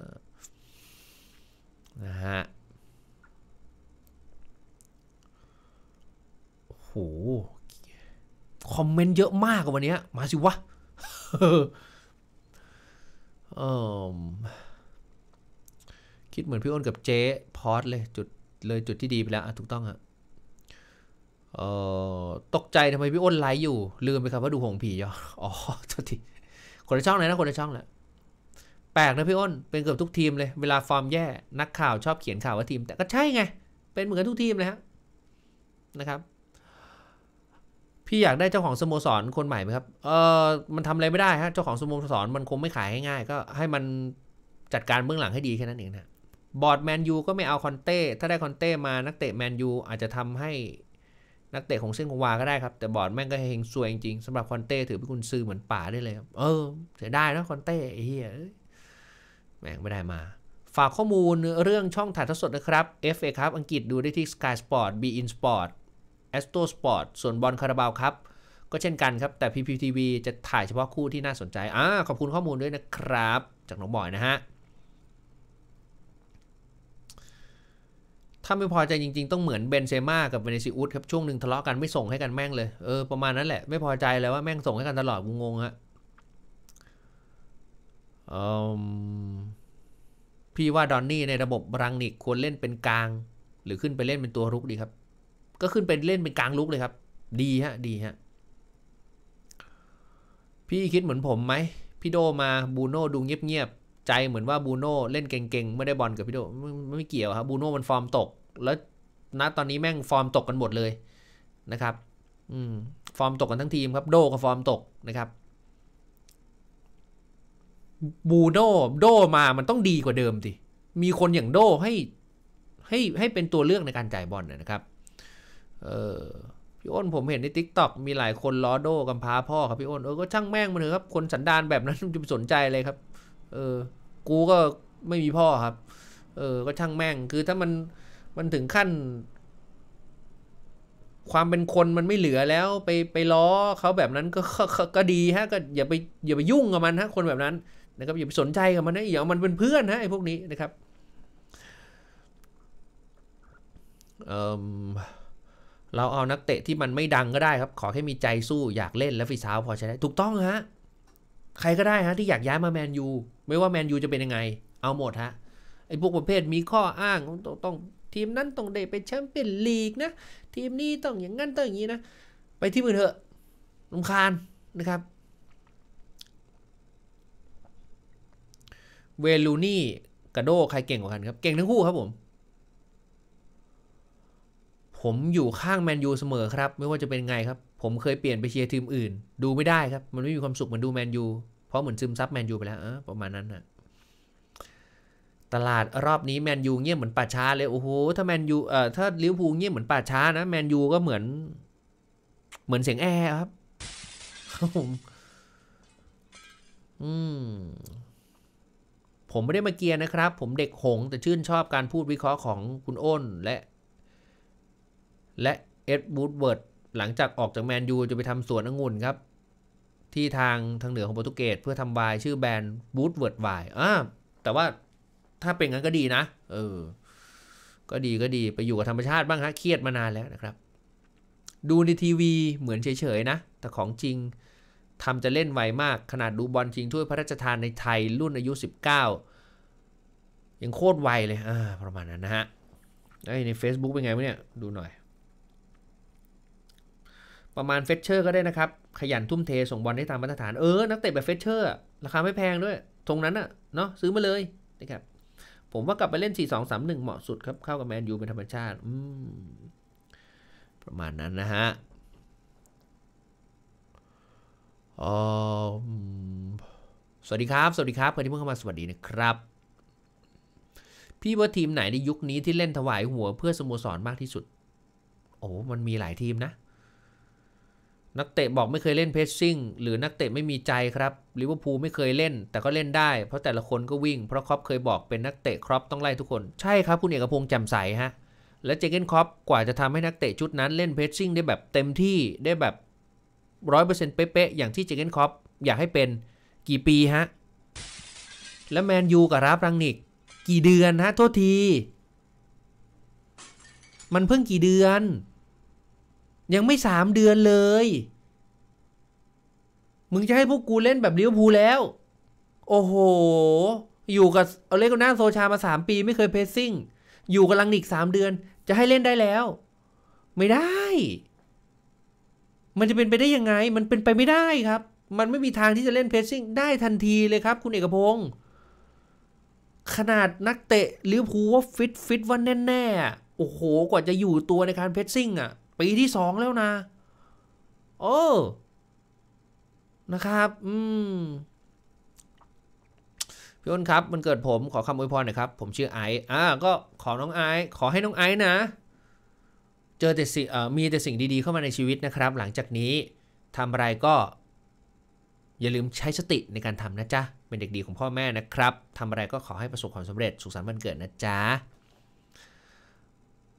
A: นะฮะห คอมเมนต์เยอะมากวันนี้ มาสิวะ คิดเหมือนพี่อ้นกับเจ๊ พอดเลย จุดเลยจุดที่ดีไปแล้วถูกต้องอะตกใจทำไมพี่อ้นไลฟ์อยู่ ลืมไปครับว่าดูหงผียออ๋อทษทีคนในช่องเลยนะคนในช่องแหละ แปลกนะพี่อ้น เป็นเกือบทุกทีมเลย เวลาฟอร์มแย่ นักข่าวชอบเขียนข่าวว่าทีม แต่ก็ใช่ไงเป็นเหมือนทุกทีมเลยฮะนะครับพี่อยากได้เจ้าของสโมสรคนใหม่ไหมครับ เออมันทำอะไรไม่ได้ฮะ เจ้าของสโมสรมันคงไม่ขายง่าย ก็ให้มันจัดการเบื้องหลังให้ดีแค่นั้นเองนะบอร์ดแมนยูก็ไม่เอาคอนเต้ถ้าได้คอนเต้มานักเตะแมนยูอาจจะทำให้นักเตะของเส้นของวาก็ได้ครับแต่บอร์ดแม่งก็เฮงซวยจริงๆสำหรับคอนเต้ถือเป็นคุณซื้อเหมือนป่าได้เลย เออ เสียด้นะคอนเต้ไอ้เฮียแม่งไม่ได้มา ฝากข้อมูลเรื่องช่องถ่ายทอดสดนะครับ FA ครับอังกฤษดูได้ที่ Sky Sport Be In Sport แอสโตสปอร์ตส่วนบอลคาราบาวครับก็เช่นกันครับ แต่ PPTV จะถ่ายเฉพาะคู่ที่น่าสนใจ อ่าขอบคุณข้อมูลด้วยนะครับ จากน้องบอยนะฮะ ถ้าไม่พอใจจริงๆ ต้องเหมือนเบนเซม่ากับเวเนซิอุสครับช่วงหนึ่งทะเลาะกันไม่ส่งให้กันแม่งเลย เออ ประมาณนั้นแหละไม่พอใจแล้วว่าแม่งส่งให้กันตลอดงงฮะพี่ว่าดอนนี่ในระบบรังนิกควรเล่นเป็นกลางหรือขึ้นไปเล่นเป็นตัวรุกดีครับก็ขึ้นเป็นเล่นเป็นกลางลุกเลยครับ ดีฮะ ดีฮะ พี่คิดเหมือนผมไหม พี่โดมาบูโน่ดูเงียบเงียบใจเหมือนว่าบูโน่เล่นเก่งๆไม่ได้บอลกับพี่โดไม่เกี่ยวครับ บูโน่มันฟอร์มตก แล้ว ณตอนนี้แม่งฟอร์มตกกันหมดเลยนะครับ อืม ฟอร์มตกกันทั้งทีมครับ โดก็ฟอร์มตกนะครับ บูโน่โดมา มันต้องดีกว่าเดิมสิ มีคนอย่างโดให้ให้ให้เป็นตัวเลือกในการจ่ายบอลนนะครับเออพี่อ้นผมเห็นในทิกต็อกมีหลายคนล้อโดกัมพาพ่อครับพี่อ้นเออก็ช่างแม่งมันเถอะครับคนสันดานแบบนั้นจะไปสนใจเลยครับ เออกูก็ไม่มีพ่อครับ เออก็ช่างแม่ง คือถ้ามันมันถึงขั้น ความเป็นคนมันไม่เหลือแล้ว ไปไปล้อเขาแบบนั้น ก็ ก็ดีฮะก็อย่าไปอย่าไปยุ่งกับมันฮะ คนแบบนั้นนะครับอย่าไปสนใจกับมันนะอย่าามันเป็นเพื่อนฮะไอ้พวกนี้นะครับเอ่อเราเอานักเตะที่มันไม่ดังก็ได้ครับขอแค่มีใจสู้อยากเล่นและฝีเท้าพอใช้ได้ถูกต้องฮะใครก็ได้ฮะที่อยากย้ายมาแมนยูไม่ว่าแมนยูจะเป็นยังไงเอาหมดฮะไอ้พวกประเภทมีข้ออ้างต้องต้องทีมนั้นต้องได้ไปแชมเปี้ยนลีกนะทีมนี้ต้องอย่างงั้นต้องอย่างนี้นะ ไปที่มือเถอะลำคาญนะครับเวลูนี่กระโดใครเก่งกว่ากันครับ เก่งทั้งคู่ครับผมผมอยู่ข้างแมนยูเสมอครับ ไม่ว่าจะเป็นไงครับ ผมเคยเปลี่ยนไปเชียร์ทีมอื่น ดูไม่ได้ครับ มันไม่มีความสุข เหมือนดูแมนยูเพราะเหมือนซึมซับแมนยูไปแล้วประมาณนั้นนะตลาดรอบนี้แมนยูเงียบเหมือนป่าช้าเลยโอ้โหถ้าแมนยูเอ่อถ้าลิเวอร์พูลเงียบเหมือนป่าช้านะแมนยูก็เหมือน เหมือนเสียงแอร์ครับครับผมอืมผมไม่ได้มาเกียร์นะครับ ผมเด็กหง แต่ชื่นชอบการพูดวิเคราะห์ของคุณอ้นและและเอ็ดบูดเวิร์ดหลังจากออกจากแมนยูจะไปทำสวนองุ่นครับ ที่ทางทางเหนือของโปรตุเกสเพื่อทำวายชื่อแบรนด์บูดเวิร์ดวายอ่าแต่ว่าถ้าเป็นงั้นก็ดีนะ เออ ก็ดีก็ดีไปอยู่กับธรรมชาติบ้างฮะเครียดมานานแล้วนะครับ ดูในทีวีเหมือนเฉยๆนะ แต่ของจริงทำจะเล่นไวมากขนาดดูบอลจริงถ้วยพระราชทานในไทยรุ่นอายุ 19 ยังโคตรไวเลยอ่าประมาณนั้นนะฮะไอใน Facebook เป็นไงวะเนี่ยดูหน่อยประมาณเฟชเชอร์ก็ได้นะครับ ขยันทุ่มเท ส่งบอลได้ตามมาตรฐานเออ นักเตะแบบเฟชเชอร์ราคาไม่แพงด้วย ตรงนั้น่ะเนาะซื้อมาเลยนะครับ ผมว่ากลับไปเล่น 4 2 3 1 เหมาะสุดครับ เข้ากับแมนยูเป็นธรรมชาติประมาณนั้นนะฮะสวัสดีครับ สวัสดีครับ่อนที่เพิ่งเข้ามาสวัสดีนะครับ พี่ว่าทีมไหนในยุคนี้ที่เล่นถวายหัวเพื่อสโมสรมากที่สุด โอ้มันมีหลายทีมนะนักเตะบอกไม่เคยเล่นเพสซิ่งหรือนักเตะไม่มีใจครับลิเวอร์พูลไม่เคยเล่นแต่ก็เล่นได้ เพราะแต่ละคนก็วิ่งเพราะครอปเคยบอก เป็นนักเตะครอปต้องไล่ทุกคน ใช่ครับคุณเอกพงษ์แจ่มใสฮะและเจเกนครอปกว่าจะทำให้นักเตะชุดนั้นเล่นเพสซิ่งได้แบบเต็มที่ได้แบบร้อยเปอร์เซ็นต์เป๊ะๆอย่างที่เจเกนครอปอยากให้เป็นกี่ปีฮะและแมนยูกับราฟรังนิกกี่เดือนฮะโทษที มันเพิ่งกี่เดือนยังไม่สามเดือนเลย มึงจะให้พวกกูเล่นแบบเลอร์วููแล้ว โอ้โห อยู่กับเอาเล่นกับหน้าโซชามาสามปี ไม่เคยเพสซิ่ง อยู่กับลังนิกสามเดือน จะให้เล่นได้แล้ว ไม่ได้ มันจะเป็นไปได้ยังไง มันเป็นไปไม่ได้ครับ มันไม่มีทางที่จะเล่นเพสซิ่ง ได้ทันทีเลยครับคุณเอกพงศ์ขนาดนักเตะลิเวอร์พูลว่าฟิตฟิตว่าแน่แน่โอ้โห กว่าจะอยู่ตัวในการเพสซิ่งอ่ะปีที่สองแล้วนะโอ้นะครับ อืมพี่อ้นครับ มันเกิดผมขอคำอวยพรหน่อยครับ ผมชื่อไอซ์อ่า ก็ขอน้องไอซ์ขอให้น้องไอซ์นะ เจอแต่สิ่งมีแต่สิ่งดีๆเข้ามาในชีวิตนะครับ หลังจากนี้ทำอะไรก็ อย่าลืมใช้สติในการทำนะจ๊ะ เป็นเด็กดีของพ่อแม่นะครับทำอะไรก็ขอให้ประสบความสำเร็จสุขสันต์วันเกิดนะจ๊ะ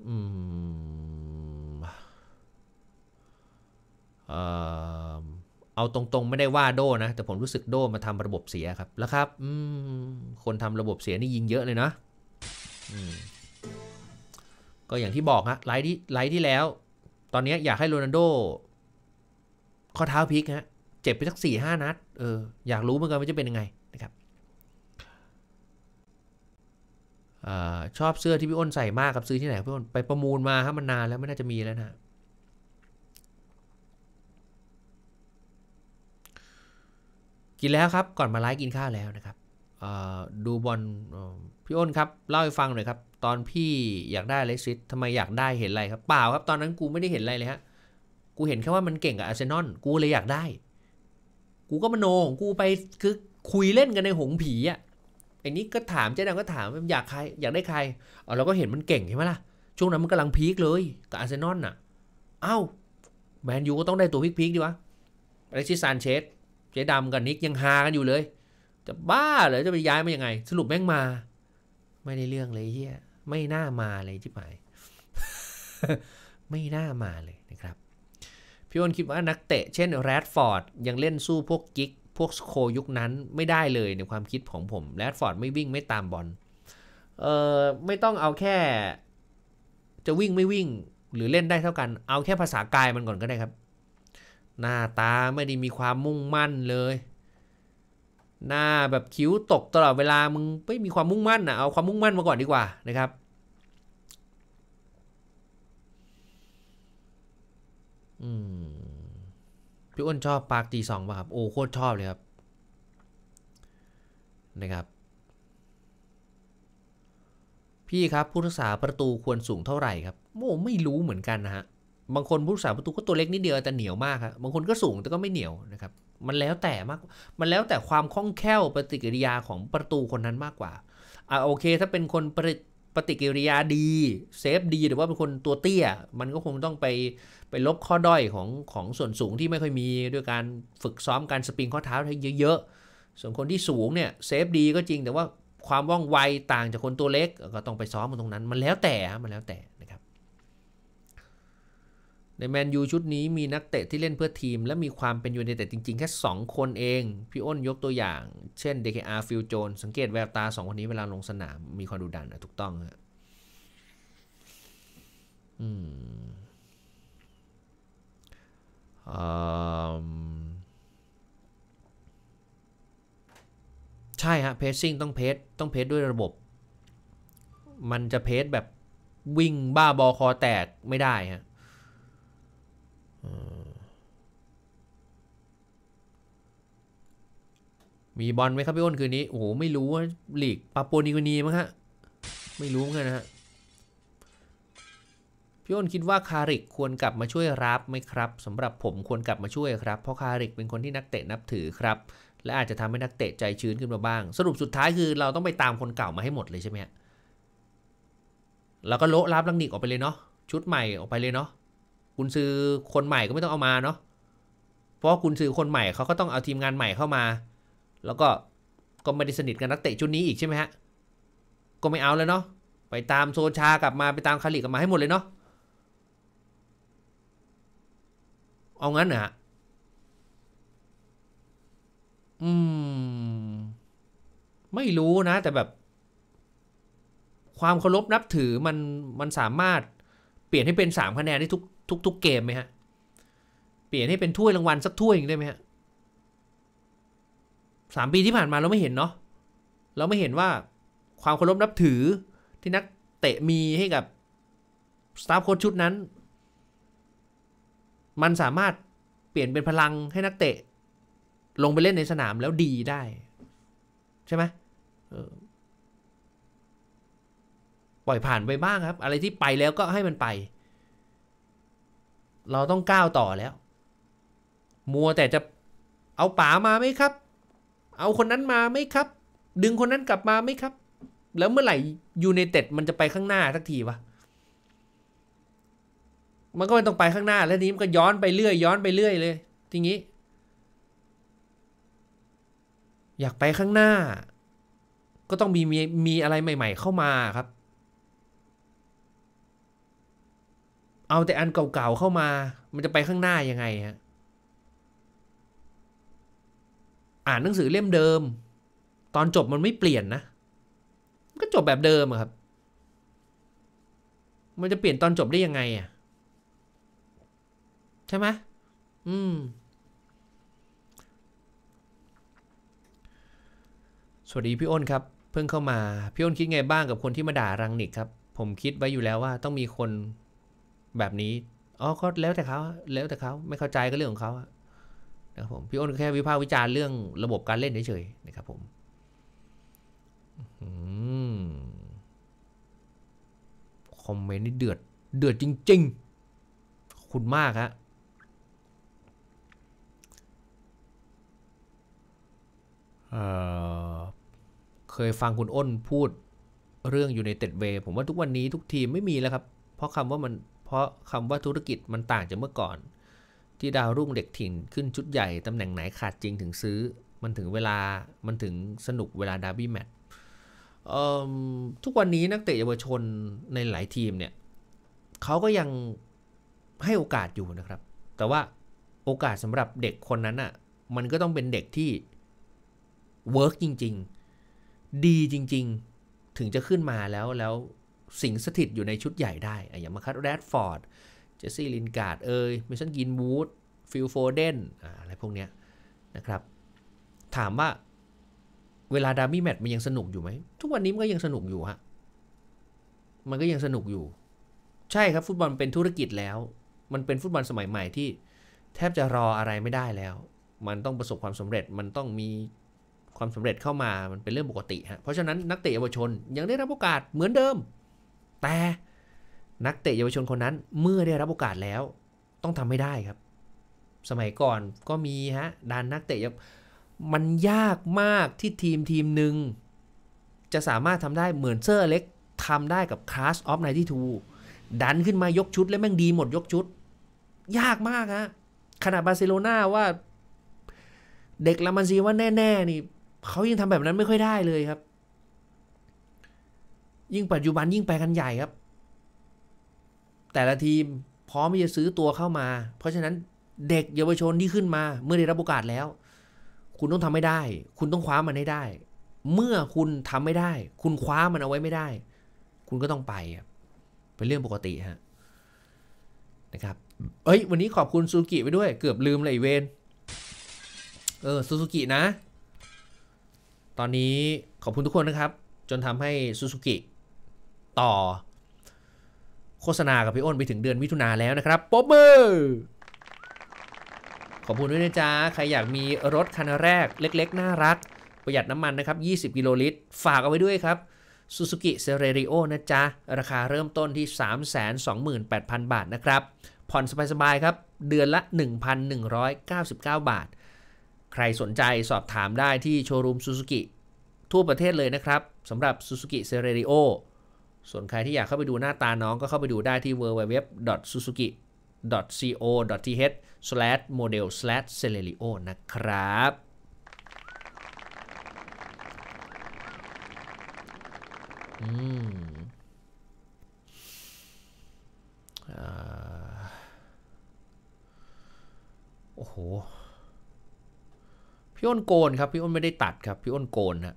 A: อืมเอาตรงๆ ไม่ได้ว่าโดนะ แต่ผมรู้สึกโดมาทำระบบเสียครับแล้วครับคนทำระบบเสียนี่ยิงเยอะเลยนะก็อย่างที่บอกฮะ ไลท์ที่ไลท์ที่แล้ว ตอนนี้อยากให้โรนัลโด ข้อเท้าพลิกฮะ เจ็บไปสักสี่ห้านัด เอออยากรู้เหมือนกันว่าจะเป็นยังไงนะครับอชอบเสื้อที่พี่อ้นใส่มากกับซื้อที่ไหนพี่อ้นไปประมูลมาฮะมันนานแล้วไม่น่าจะมีแล้วนะินแล้วครับก่อนมาไลฟ์กินข้าวแล้วนะครับดูบอลพี่อ้นครับเล่าให้ฟังหน่อยครับ ตอนพี่อยากได้เลสซิตทำไมอยากได้เห็นอะไรครับ เปล่าครับตอนนั้นกูไม่ได้เห็นอะไรเลยฮะกูเห็นแค่ว่ามันเก่งกับอาร์เซนอลกูเลยอยากได้ กูก็มโนงกูไปคือคุยเล่นกันในหงผีอ่ะไอ้นี้ก็ถามเจ๊ดังก็ถามอยากใครอยากได้ใครเออเราก็เห็นมันเก่งใช่ไหมล่ะช่วงนั้นมันกำลังพีคเลยกับอาร์เซนอลน่ะเอ้า แมนยูก็ต้องได้ตัวพีคๆดีวะเลสซิสซานเชสจ๊ดำกับนิกยังหากันอยู่เลยจะบ้าเหรอ จะไปย้ายมายังไง สรุปแม่งมา ไม่ได้เรื่องเลยเฮียไม่น่ามาเลยที่หมายไม่น่ามาเลยนะครับพี่อ้นคิดว่านักเตะเช่น แรดฟอร์ดยังเล่นสู้พวกกิกพวกโคยุคนั้นไม่ได้เลยในความคิดของผมแรดฟอร์ดไม่วิ่งไม่ตามบอลเออไม่ต้องเอาแค่จะวิ่งไม่วิ่งหรือเล่นได้เท่ากัน เอาแค่ภาษากายมันก่อนก็ได้ครับหน้าตาไม่ได้มีความมุ่งมั่นเลย หน้าแบบคิ้วตกตลอดเวลามึงไม่มีความมุ่งมั่นนะเอาความมุ่งมั่นมาก่อนดีกว่านะครับอืมพี่อ้นชอบปากตีสองป่ะครับโอ้โคตรชอบเลยครับนะครับพี่ครับผู้รักษาประตูควรสูงเท่าไหร่ครับโม่ไม่รู้เหมือนกันนะฮะบางคนผู้สาประตูก็ตัวเล็กนิดเดียวแต่เหนียวมากครับบางคนก็สูงแต่ก็ไม่เหนียวนะครับมันแล้วแต่มากมันแล้วแต่ความคล่องแคล่วปฏิกิริยาของประตูคนนั้นมากกว่าอ่าโอเคถ้าเป็นคนปฏิปฏิกิริยาดีเซฟดีหรือว่าเป็นคนตัวเตี้ย มันก็คงต้องไปไปลบข้อด้อยของของส่วนสูงที่ไม่ค่อยมีด้วยการฝึกซ้อมการสปริงข้อเท้าให้เยอะๆส่วนคนที่สูงเนี่ยเซฟดีก็จริงแต่ว่าความว่องไวต่างจากคนตัวเล็กก็ต้องไปซ้อมตรงนั้นมันแล้วแต่มันแล้วแต่ในแมนยูชุดนี้มีนักเตะที่เล่นเพื่อทีมและมีความเป็นยูไนเต็ดจริงๆ แค่ 2 คนเอง พี่อ้นยกตัวอย่าง เช่นเดาร์ฟิลโจนสังเกตแววตา 2คนนี้เวลาลงสนาม มีความดุดันนะถูกต้องครอบใช่ฮะเพสซิ่งต้องเพสต้องเพสด้วยระบบ มันจะเพสแบบวิ่งบ้า บอคอแตกไม่ได้ฮะมีบอลไหมครับพี่อ้นคืนนี้ โอ้โห ไม่รู้ว่าหลีกปาปูนิกนีมั้งฮะไม่รู้เหมือนกันนะฮะ พี่อ้นคิดว่าคาริกควรกลับมาช่วยรับไหมครับ สำหรับผมควรกลับมาช่วยครับ เพราะคาริกเป็นคนที่นักเตะนับถือครับ และอาจจะทำให้นักเตะใจชื้นขึ้นมาบ้าง สรุปสุดท้ายคือเราต้องไปตามคนเก่ามาให้หมดเลยใช่ไหมฮะแล้วก็โละรับลังนิกออกไปเลยเนาะ ชุดใหม่ออกไปเลยเนาะ คุณซื้อคนใหม่ก็ไม่ต้องเอามาเนาะ เพราะคุณซื้อคนใหม่เขาก็ต้องเอาทีมงานใหม่เข้ามาแล้วก็ก็ไม่ได้สนิทกับนักเตะชุดนี้อีกใช่ไหมฮะ ก็ไม่เอาแล้วเนาะไปตามโซชากลับมาไปตามคาริกลับมาให้หมดเลยเนาะเอางั้นนะอืมไม่รู้นะแต่แบบ ความเคารพนับถือมันมันสามารถ เปลี่ยนให้เป็นสามคะแนนได้ทุก ทุกทุกเกมไหมฮะเปลี่ยนให้เป็นถ้วยรางวัลสักถ้วยได้ไหมฮะสามปีที่ผ่านมาเราไม่เห็นเนาะเราไม่เห็นว่าความเคารพนับถือที่นักเตะมีให้กับสตาฟโค้ชชุดนั้นมันสามารถเปลี่ยนเป็นพลังให้นักเตะ ลงไปเล่นในสนามแล้วดีได้ ใช่ไหมปล่อยผ่านไปบ้างครับ อะไรที่ไปแล้วก็ให้มันไป เราต้องก้าวต่อแล้ว มัวแต่จะเอาป๋ามาไหมครับเอาคนนั้นมาไหมครับ ดึงคนนั้นกลับมาไหมครับ แล้วเมื่อไหร่ยูไนเต็ดมันจะไปข้างหน้าสักทีวะมันก็ไม่ต้องไปข้างหน้า แล้วนี้มันก็ย้อนไปเรื่อย ย้อนไปเรื่อยเลย ทีนี้ อยากไปข้างหน้า ก็ต้องมีมีมีอะไรใหม่ๆเข้ามาครับ เอาแต่อันเก่าๆ เข้ามา มันจะไปข้างหน้ายังไงฮะอ่านหนังสือเล่มเดิม ตอนจบมันไม่เปลี่ยนนะนก็จบแบบเดิมครับ มันจะเปลี่ยนตอนจบได้ยังไงอ่ะ ใช่ไหมอืม สวัสดีพี่อ้นครับเพิ่งเข้ามา พี่อ้นคิดไงบ้างกับคนที่มาด่ารังนิกครับ ผมคิดไว้อยู่แล้วว่าต้องมีคนแบบนี้อ๋อก็แล้วแต่เขาแล้วแต่เขา ไม่เข้าใจก็เรื่องของเขานะครับผมพี่อ้นแค่วิพากษ์วิจารณ์เรื่องระบบการเล่นเฉยๆนะครับผมคอมเมนต์นี่เดือดเดือดจริงๆขคุณมากฮะเคยฟังคุณอ้นพูดเรื่องอยู่ในเต็ดเวผมว่าทุกวันนี้ทุกทีมไม่มีแล้วครับเพราะคำว่ามันเพราะคำว่าธุรกิจมันต่างจากเมื่อก่อนที่ดาวรุ่งเด็กถิ่นขึ้นชุดใหญ่ ตำแหน่งไหนขาดจริงถึงซื้อ มันถึงเวลามันถึงสนุกเวลาดาร์บี้แมตช์ทุกวันนี้นักเตะเยาวชนในหลายทีมเนี่ยเขาก็ยังให้โอกาสอยู่นะครับ แต่ว่าโอกาสสำหรับเด็กคนนั้นอะ่ะมันก็ต้องเป็นเด็กที่เวิร์กจริงๆ ดีจริง ๆ ถึงจะขึ้นมาแล้วแล้วสิงสถิตอยู่ในชุดใหญ่ได้อย่างมาคัดแรดฟอร์ดเจสซี่ลินการ์ดเอ่ยมิชันกินวูดฟิลโฟเดนอะไรพวกเนี้ยนะครับ ถามว่าเวลาดามี่แมตช์มันยังสนุกอยู่ไหมทุกวันนี้มันก็ยังสนุกอยู่ฮะมันก็ยังสนุกอยู่ ใช่ครับฟุตบอลเป็นธุรกิจแล้ว มันเป็นฟุตบอลสมัยใหม่ที่ แทบจะรออะไรไม่ได้แล้ว มันต้องประสบความสำเร็จมันต้องมีความสำเร็จเข้ามามันเป็นเรื่องปกติฮะเพราะฉะนั้นนักเตะเยาวชนยังได้รับโอกาสเหมือนเดิมแต่นักเตะเยาวชนคนนั้นเมื่อได้รับโอกาสแล้ว ต้องทำไม่ได้ครับ สมัยก่อนก็มีฮะดานนักเตะมันยากมากที่ทีมทีมหนึ่ง จะสามารถทำได้เหมือนเซอร์เล็กทำได้กับคลาสออฟไนที่ทูดันขึ้นมายกชุดแล้วแม่งดีหมดยกชุด ยากมากฮะขนาดบาร์เซโลนาว่า เด็กลามันซีว่าแน่ ๆ นี่ เขายังทำแบบนั้นไม่ค่อยได้เลยครับ ยิ่งปัจจุบันยิ่งไปกันใหญ่ครับแต่ละทีมพร้อมที่จะซื้อตัวเข้ามา เพราะฉะนั้นเด็กเยาวชนที่ขึ้นมาเมื่อได้รับโอกาสแล้ว คุณต้องทำไม่ได้ คุณต้องคว้ามันให้ได้ เมื่อคุณทำไม่ได้ คุณคว้ามันเอาไว้ไม่ได้ คุณก็ต้องไปเป็นเรื่องปกติฮะนะครับเอ้ยวันนี้ขอบคุณซูซูกิไปด้วย เกือบลืมเลยเวนเออซูซูกินะตอนนี้ขอบคุณทุกคนนะครับ จนทำให้ซูซูกิต่อโฆษณากับพี่อ้นไปถึงเดือนมิถุนาแล้วนะครับปบมือ ขอบคุณด้วยนะจ๊ะใครอยากมีรถคันแรกเล็กๆน่ารัก ประหยัดน้ำมันนะครับ 20กิโลลิตร ฝากเอาไว้ด้วยครับซูซูกิเซเรริโอนะจ๊ะราคาเริ่มต้นที่ 328,000 บาทนะครับผ่อนสบายๆครับ เดือนละ 1,199 บาท ใครสนใจสอบถามได้ที่โชว์รูมซูซูกิทั่วประเทศเลยนะครับสำหรับซูซูกิเซเรริโอส่วนใครที่อยากเข้าไปดูหน้าตาน้องก็เข้าไปดูได้ที่ www.suzuki.co.th/model/celerio นะครับอืโอ้โห พี่อ้นโกนครับ พี่อ้นไม่ได้ตัดครับ พี่อ้นโกนฮนะ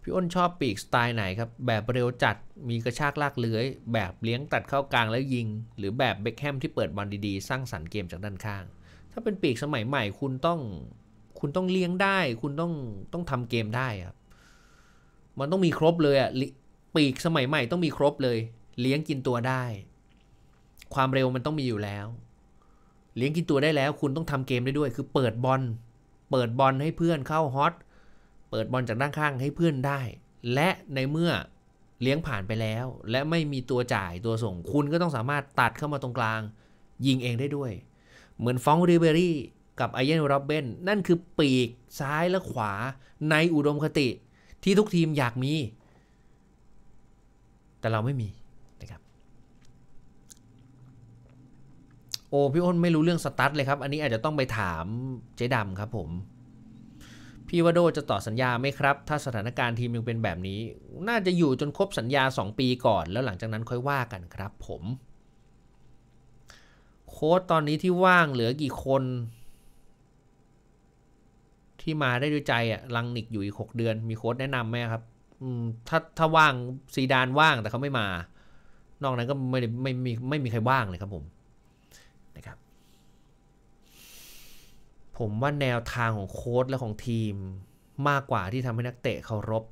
A: พี่อ้นชอบปีกสไตล์ไหนครับแบบเร็วจัดมีกระชากลากเลื้อย แบบเลี้ยงตัดเข้ากลางแล้วยิง หรือแบบเบคแฮมที่เปิดบอลดีๆสร้างสรรค์เกมจากด้านข้าง ถ้าเป็นปีกสมัยใหม่คุณต้อง คุณต้องเลี้ยงได้ คุณต้องต้องทำเกมได้ครับมันต้องมีครบเลยอะปีกสมัยใหม่ต้องมีครบเลย เลี้ยงกินตัวได้ ความเร็วมันต้องมีอยู่แล้ว เลี้ยงกินตัวได้แล้ว คุณต้องทำเกมได้ด้วยคือเปิดบอลเปิดบอลให้เพื่อนเข้าฮอตเปิดบอลจากด้านข้างให้เพื่อนได้ และในเมื่อเลี้ยงผ่านไปแล้ว และไม่มีตัวจ่ายตัวส่งคุณก็ต้องสามารถตัดเข้ามาตรงกลาง ยิงเองได้ด้วย เหมือนฟองริเบรี่กับไอเยนโรบเบนนั่นคือปีกซ้ายและขวาในอุดมคติที่ทุกทีมอยากมี แต่เราไม่มีนะครับ โอ้พี่อ้นไม่รู้เรื่องสตาร์ทเลยครับ อันนี้อาจจะต้องไปถามเจ๊ดำครับผมพี่ว่าโดจะต่อสัญญาไหมครับ ถ้าสถานการณ์ทีมยังเป็นแบบนี้ น่าจะอยู่จนครบสัญญา 2 ปีก่อนแล้วหลังจากนั้นค่อยว่ากันครับ ผม โค้ดตอนนี้ที่ว่างเหลือกี่คน ที่มาได้ด้วยใจอะลังนิกอยู่อีก6 เดือน มีโค้ดแนะนำไหมครับถ้าถ้าว่างซีดานว่างแต่เขาไม่มา นอกนั้นก็ไม่ไม่ไมไม่มีใครว่างเลยครับ ผม นะครับผมว่าแนวทางของโค้ดและของทีม มากกว่าที่ทำให้นักเตะ เคารพ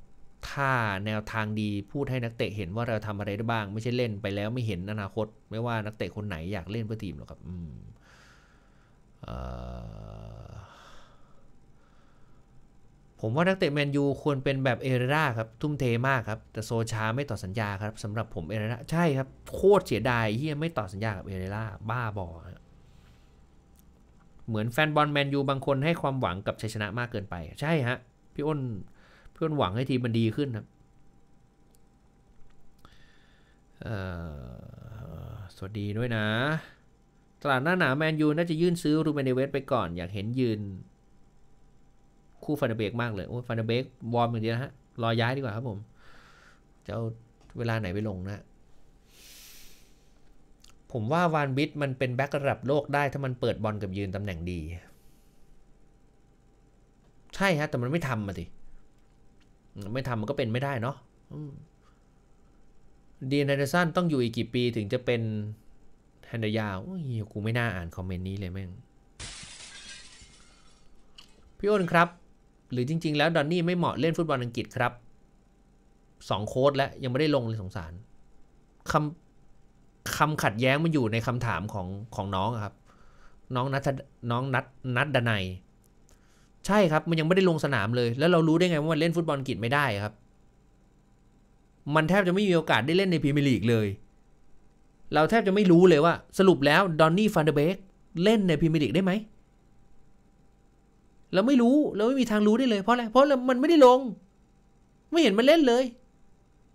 A: ถ้าแนวทางดีพูดให้นักเตะ เห็นว่าเราทำอะไรได้บ้าง ไม่ใช่เล่นไปแล้วไม่เห็นอนาคต ไม่ว่านักเตะคนไหนอยากเล่นเพื่อทีมหรอกครับอืมผมว่านักเตะแมนยูควรเป็นแบบเอเรราครับทุ่มเทมากครับแต่โซชาไม่ต่อสัญญาครับสำหรับผมเอเรราใช่ครับโคตรเสียดายเฮียไม่ต่อสัญญากับเอเรราบ้าบอเหมือนแฟนบอลแมนยูบางคนให้ความหวังกับชัยชนะมากเกินไป ใช่ฮะพี่อ้นพี่อ้นหวังให้ทีมมันดีขึ้นครับสวัสดีด้วยนะตลาดหน้าหนาแมนยูน่าจะยื่นซื้อรูเบนเเวสไปก่อน อยากเห็นยืนคู่ฟันเบกมากเลยโอ้ฟันเบกวอร์มอย่างเดียวฮะรอย้ายดีกว่าครับผมจะเอาเวลาไหนไปลงนะผมว่าวานบิทมันเป็นแบ็กระดับโลกได้ถ้ามันเปิดบอลกับยืนตำแหน่งดี ใช่ฮะ แต่มันไม่ทำมาสิไม่ทำมันก็เป็นไม่ได้เนาะดีนันเดอร์สันต้องอยู่อีกกี่ปีถึงจะเป็น แฮนเดยาวกูไม่น่าอ่านคอมเมนต์นี้เลยแม่งพี่อ้นครับ หรือจริงๆแล้ว ดอนนี่ไม่เหมาะเล่นฟุตบอล อังกฤษครับ สองโค้ดแล้วยังไม่ได้ลงเลยสงสารคำคำขัดแย้งมันอยู่ในคำถามของของน้องครับ น้องนัทน้องนัทนัทดนัยใช่ครับมันยังไม่ได้ลงสนามเลย แล้วเรารู้ได้ไงว่ามันเล่นฟุตบอลกรีกฤไม่ได้ครับ มันแทบจะไม่มีโอกาสได้เล่นในพรีเมียร์ลีกเลยเราแทบจะไม่รู้เลยว่าสรุปแล้ว ดอนนี่ฟันเดเบกเล่นในพรีเมียร์ลีกได้ไหมเราไม่รู้ เราไม่มีทางรู้ได้เลยเพราะอะไรเพราะมันไม่ได้ลง ไม่เห็นมันเล่นเลย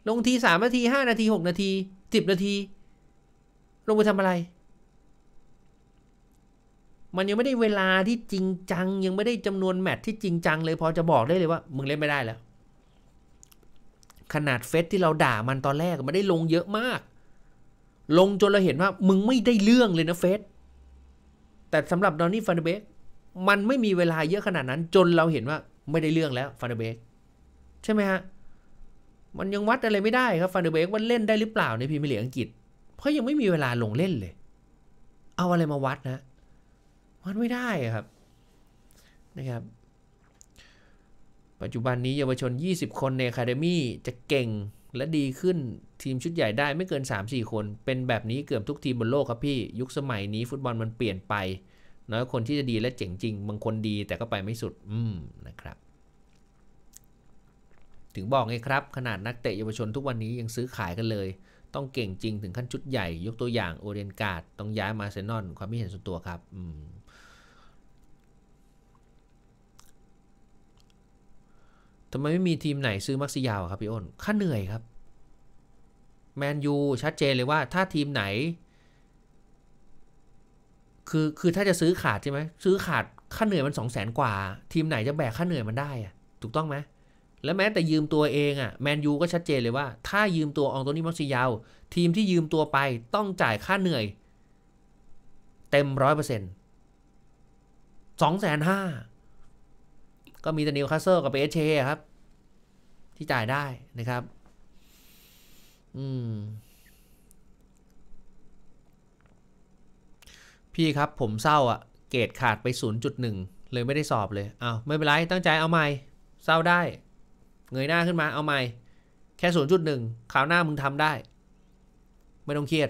A: ลงทีสามนาทีห้านาทีหกนาทีสิบนาทีลงมือทำอะไร มันยังไม่ได้เวลาที่จริงจัง ยังไม่ได้จำนวนแมตช์ที่จริงจังเลย พอจะบอกได้เลยว่า มึงเล่นไม่ได้แล้ว ขนาดเฟสที่เราด่ามันตอนแรกมันได้ลงเยอะมาก ลงจนเราเห็นว่า มึงไม่ได้เรื่องเลยนะเฟสแต่สำหรับดอนนี่ฟันเดเบกมันไม่มีเวลาเยอะขนาดนั้นจนเราเห็นว่าไม่ได้เรื่องแล้วฟันเดเบกใช่ไหมฮะ มันยังวัดอะไรไม่ได้ครับฟันเดเบกว่าเล่นได้หรือเปล่า ในพรีเมียร์ลีกอังกฤษราะยังไม่มีเวลาลงเล่นเลย เอาอะไรมาวัดนะ วัดไม่ได้ครับ นะครับ ปัจจุบันนี้เยาวชน 20 คนในคาเดมี่จะเก่งและดีขึ้น ทีมชุดใหญ่ได้ไม่เกิน 3-4 คน เป็นแบบนี้เกือบทุกทีมบนโลกครับพี่ยุคสมัยนี้ฟุตบอลมันเปลี่ยนไป น้อยคนที่จะดีและเจ๋งจริง บางคนดีแต่ก็ไปไม่สุด อืมนะครับ ถึงบอกไงครับ ขนาดนักเตะเยาวชนทุกวันนี้ยังซื้อขายกันเลยต้องเก่งจริงถึงขั้นชุดใหญ่ยกตัวอย่างโอเรียนการ์ดต้องย้ายมาเซนอนความไม่เห็นส่วนตัวครับทำไมไม่มีทีมไหนซื้อมักซิยาวครับพี่อ้นค่าเหนื่อยครับแมนยูชัดเจนเลยว่าถ้าทีมไหนคือคือถ้าจะซื้อขาดใช่ไหมซื้อขาดค่าเหนื่อยมันสองแสนกว่า ทีมไหนจะแบกค่าเหนื่อยมันได้อะถูกต้องไหมและแม้แต่ยืมตัวเองอะ่ะแมนยูก็ชัดเจนเลยว่า ถ้ายืมตัวอองโตนี่มอสซิยาว ทีมที่ยืมตัวไปต้องจ่ายค่าเหนื่อย เต็มร้อยเปอร์เซ็นต์สองแสนห้าก็มีแต่นิวคาสเซิลกับเอเชครับ ที่จ่ายได้นะครับ อืมพี่ครับผมเศร้าอะ่ะ เกรดขาดไป 0.1 เลยไม่ได้สอบเลยเอา้าวไม่เป็นไรตั้งใจเอาใหม่ เศร้าได้เงยหน้าขึ้นมา เอาใหม่แค่ศูนย์จุดหนึ่งคราวหน้ามึงทำได้ ไม่ต้องเครียด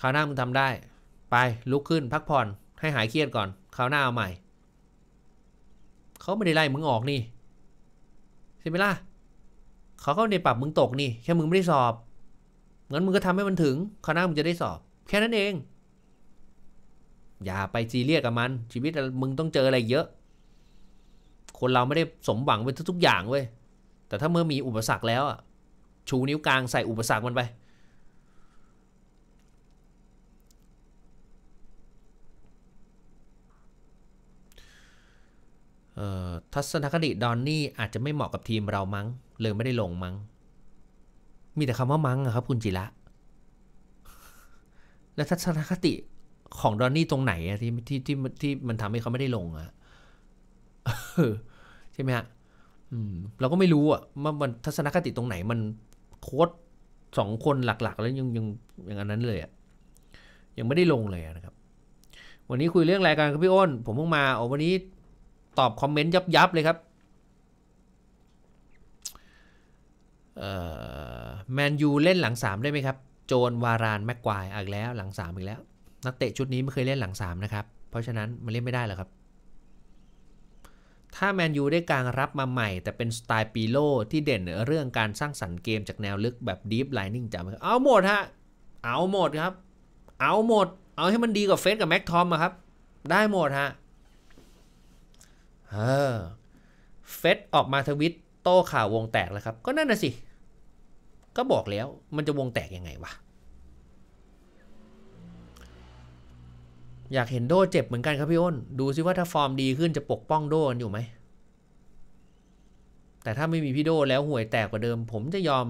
A: คราวหน้ามึงทำได้ ไปลุกขึ้น พักผ่อน ให้หายเครียดก่อนคราวหน้าเอาใหม่ เขาไม่ได้ไล่มึงออกนี่ใช่ไหมล่ะเขาก็ไม่ปรับมึงตกนี่ แค่มึงไม่ได้สอบงั้นมึงก็ทำให้มันถึงคราวหน้ามึงจะได้สอบ แค่นั้นเอง อย่าไปจีเรียสกับมัน ชีวิตมึงต้องเจออะไรเยอะคนเราไม่ได้สมหวังเป็นทุกๆอย่างเว้ย แต่ถ้าเมื่อมีอุปสรรคแล้วอ่ะ ชูนิ้วกลางใส่อุปสรรคมันไปทัศนคติดอนนี่อาจจะไม่เหมาะกับทีมเรามั้ง เลยไม่ได้ลงมั้ง มีแต่คำว่ามั้งครับคุณจิระ แล้วทัศนคติของดอนนี่ตรงไหนอะที่ที่ที่ที่มันทำให้เขาไม่ได้ลงอะช่ไหมฮะเราก็ไม่รู้อะว่ามันทัศนคติตรงไหนมันโค้ดสองคนหลักๆ แล้วยังยังอย่างนั้นเลยอ่ะ ยังไม่ได้ลงเลยนะครับ วันนี้คุยเรื่องรายการครับพี่อ้น ผมเพิ่งมาอ้วันนี้ตอบคอมเมนต์ยับยับเลยครับแมนยูเล่นหลังสามได้ไหมครับ โจนวาราน แม็กควายอีกแล้ว หลังสามอีกแล้ว นักเตะชุดนี้ไม่เคยเล่นหลังสามนะครับ เพราะฉะนั้นมันเล่นไม่ได้หรอครับถ้าแมนยูได้การรับมาใหม่ แต่เป็นสไตล์ปีโลที่เด่นเรื่องการสร้างสรรค์เกมจากแนวลึกแบบดีฟไลนิ่งจะเอาหมดฮะ เอาหมดครับ เอาหมด เอาให้มันดีกว่าเฟสกับแม็กทอมอะครับ ได้หมดฮะเออเฟสออกมาทวิตโต้ข่าววงแตกแล้วครับ ก็นั่นน่ะสิ ก็บอกแล้วมันจะวงแตกยังไงวะอยากเห็นโดเจ็บเหมือนกันครับพี่อ้นดูซิว่าถ้าฟอร์มดีขึ้นจะปกป้องโดกันอยู่ไหม แต่ถ้าไม่มีพี่โดแล้วห่วยแตกกว่าเดิม ผมจะยอม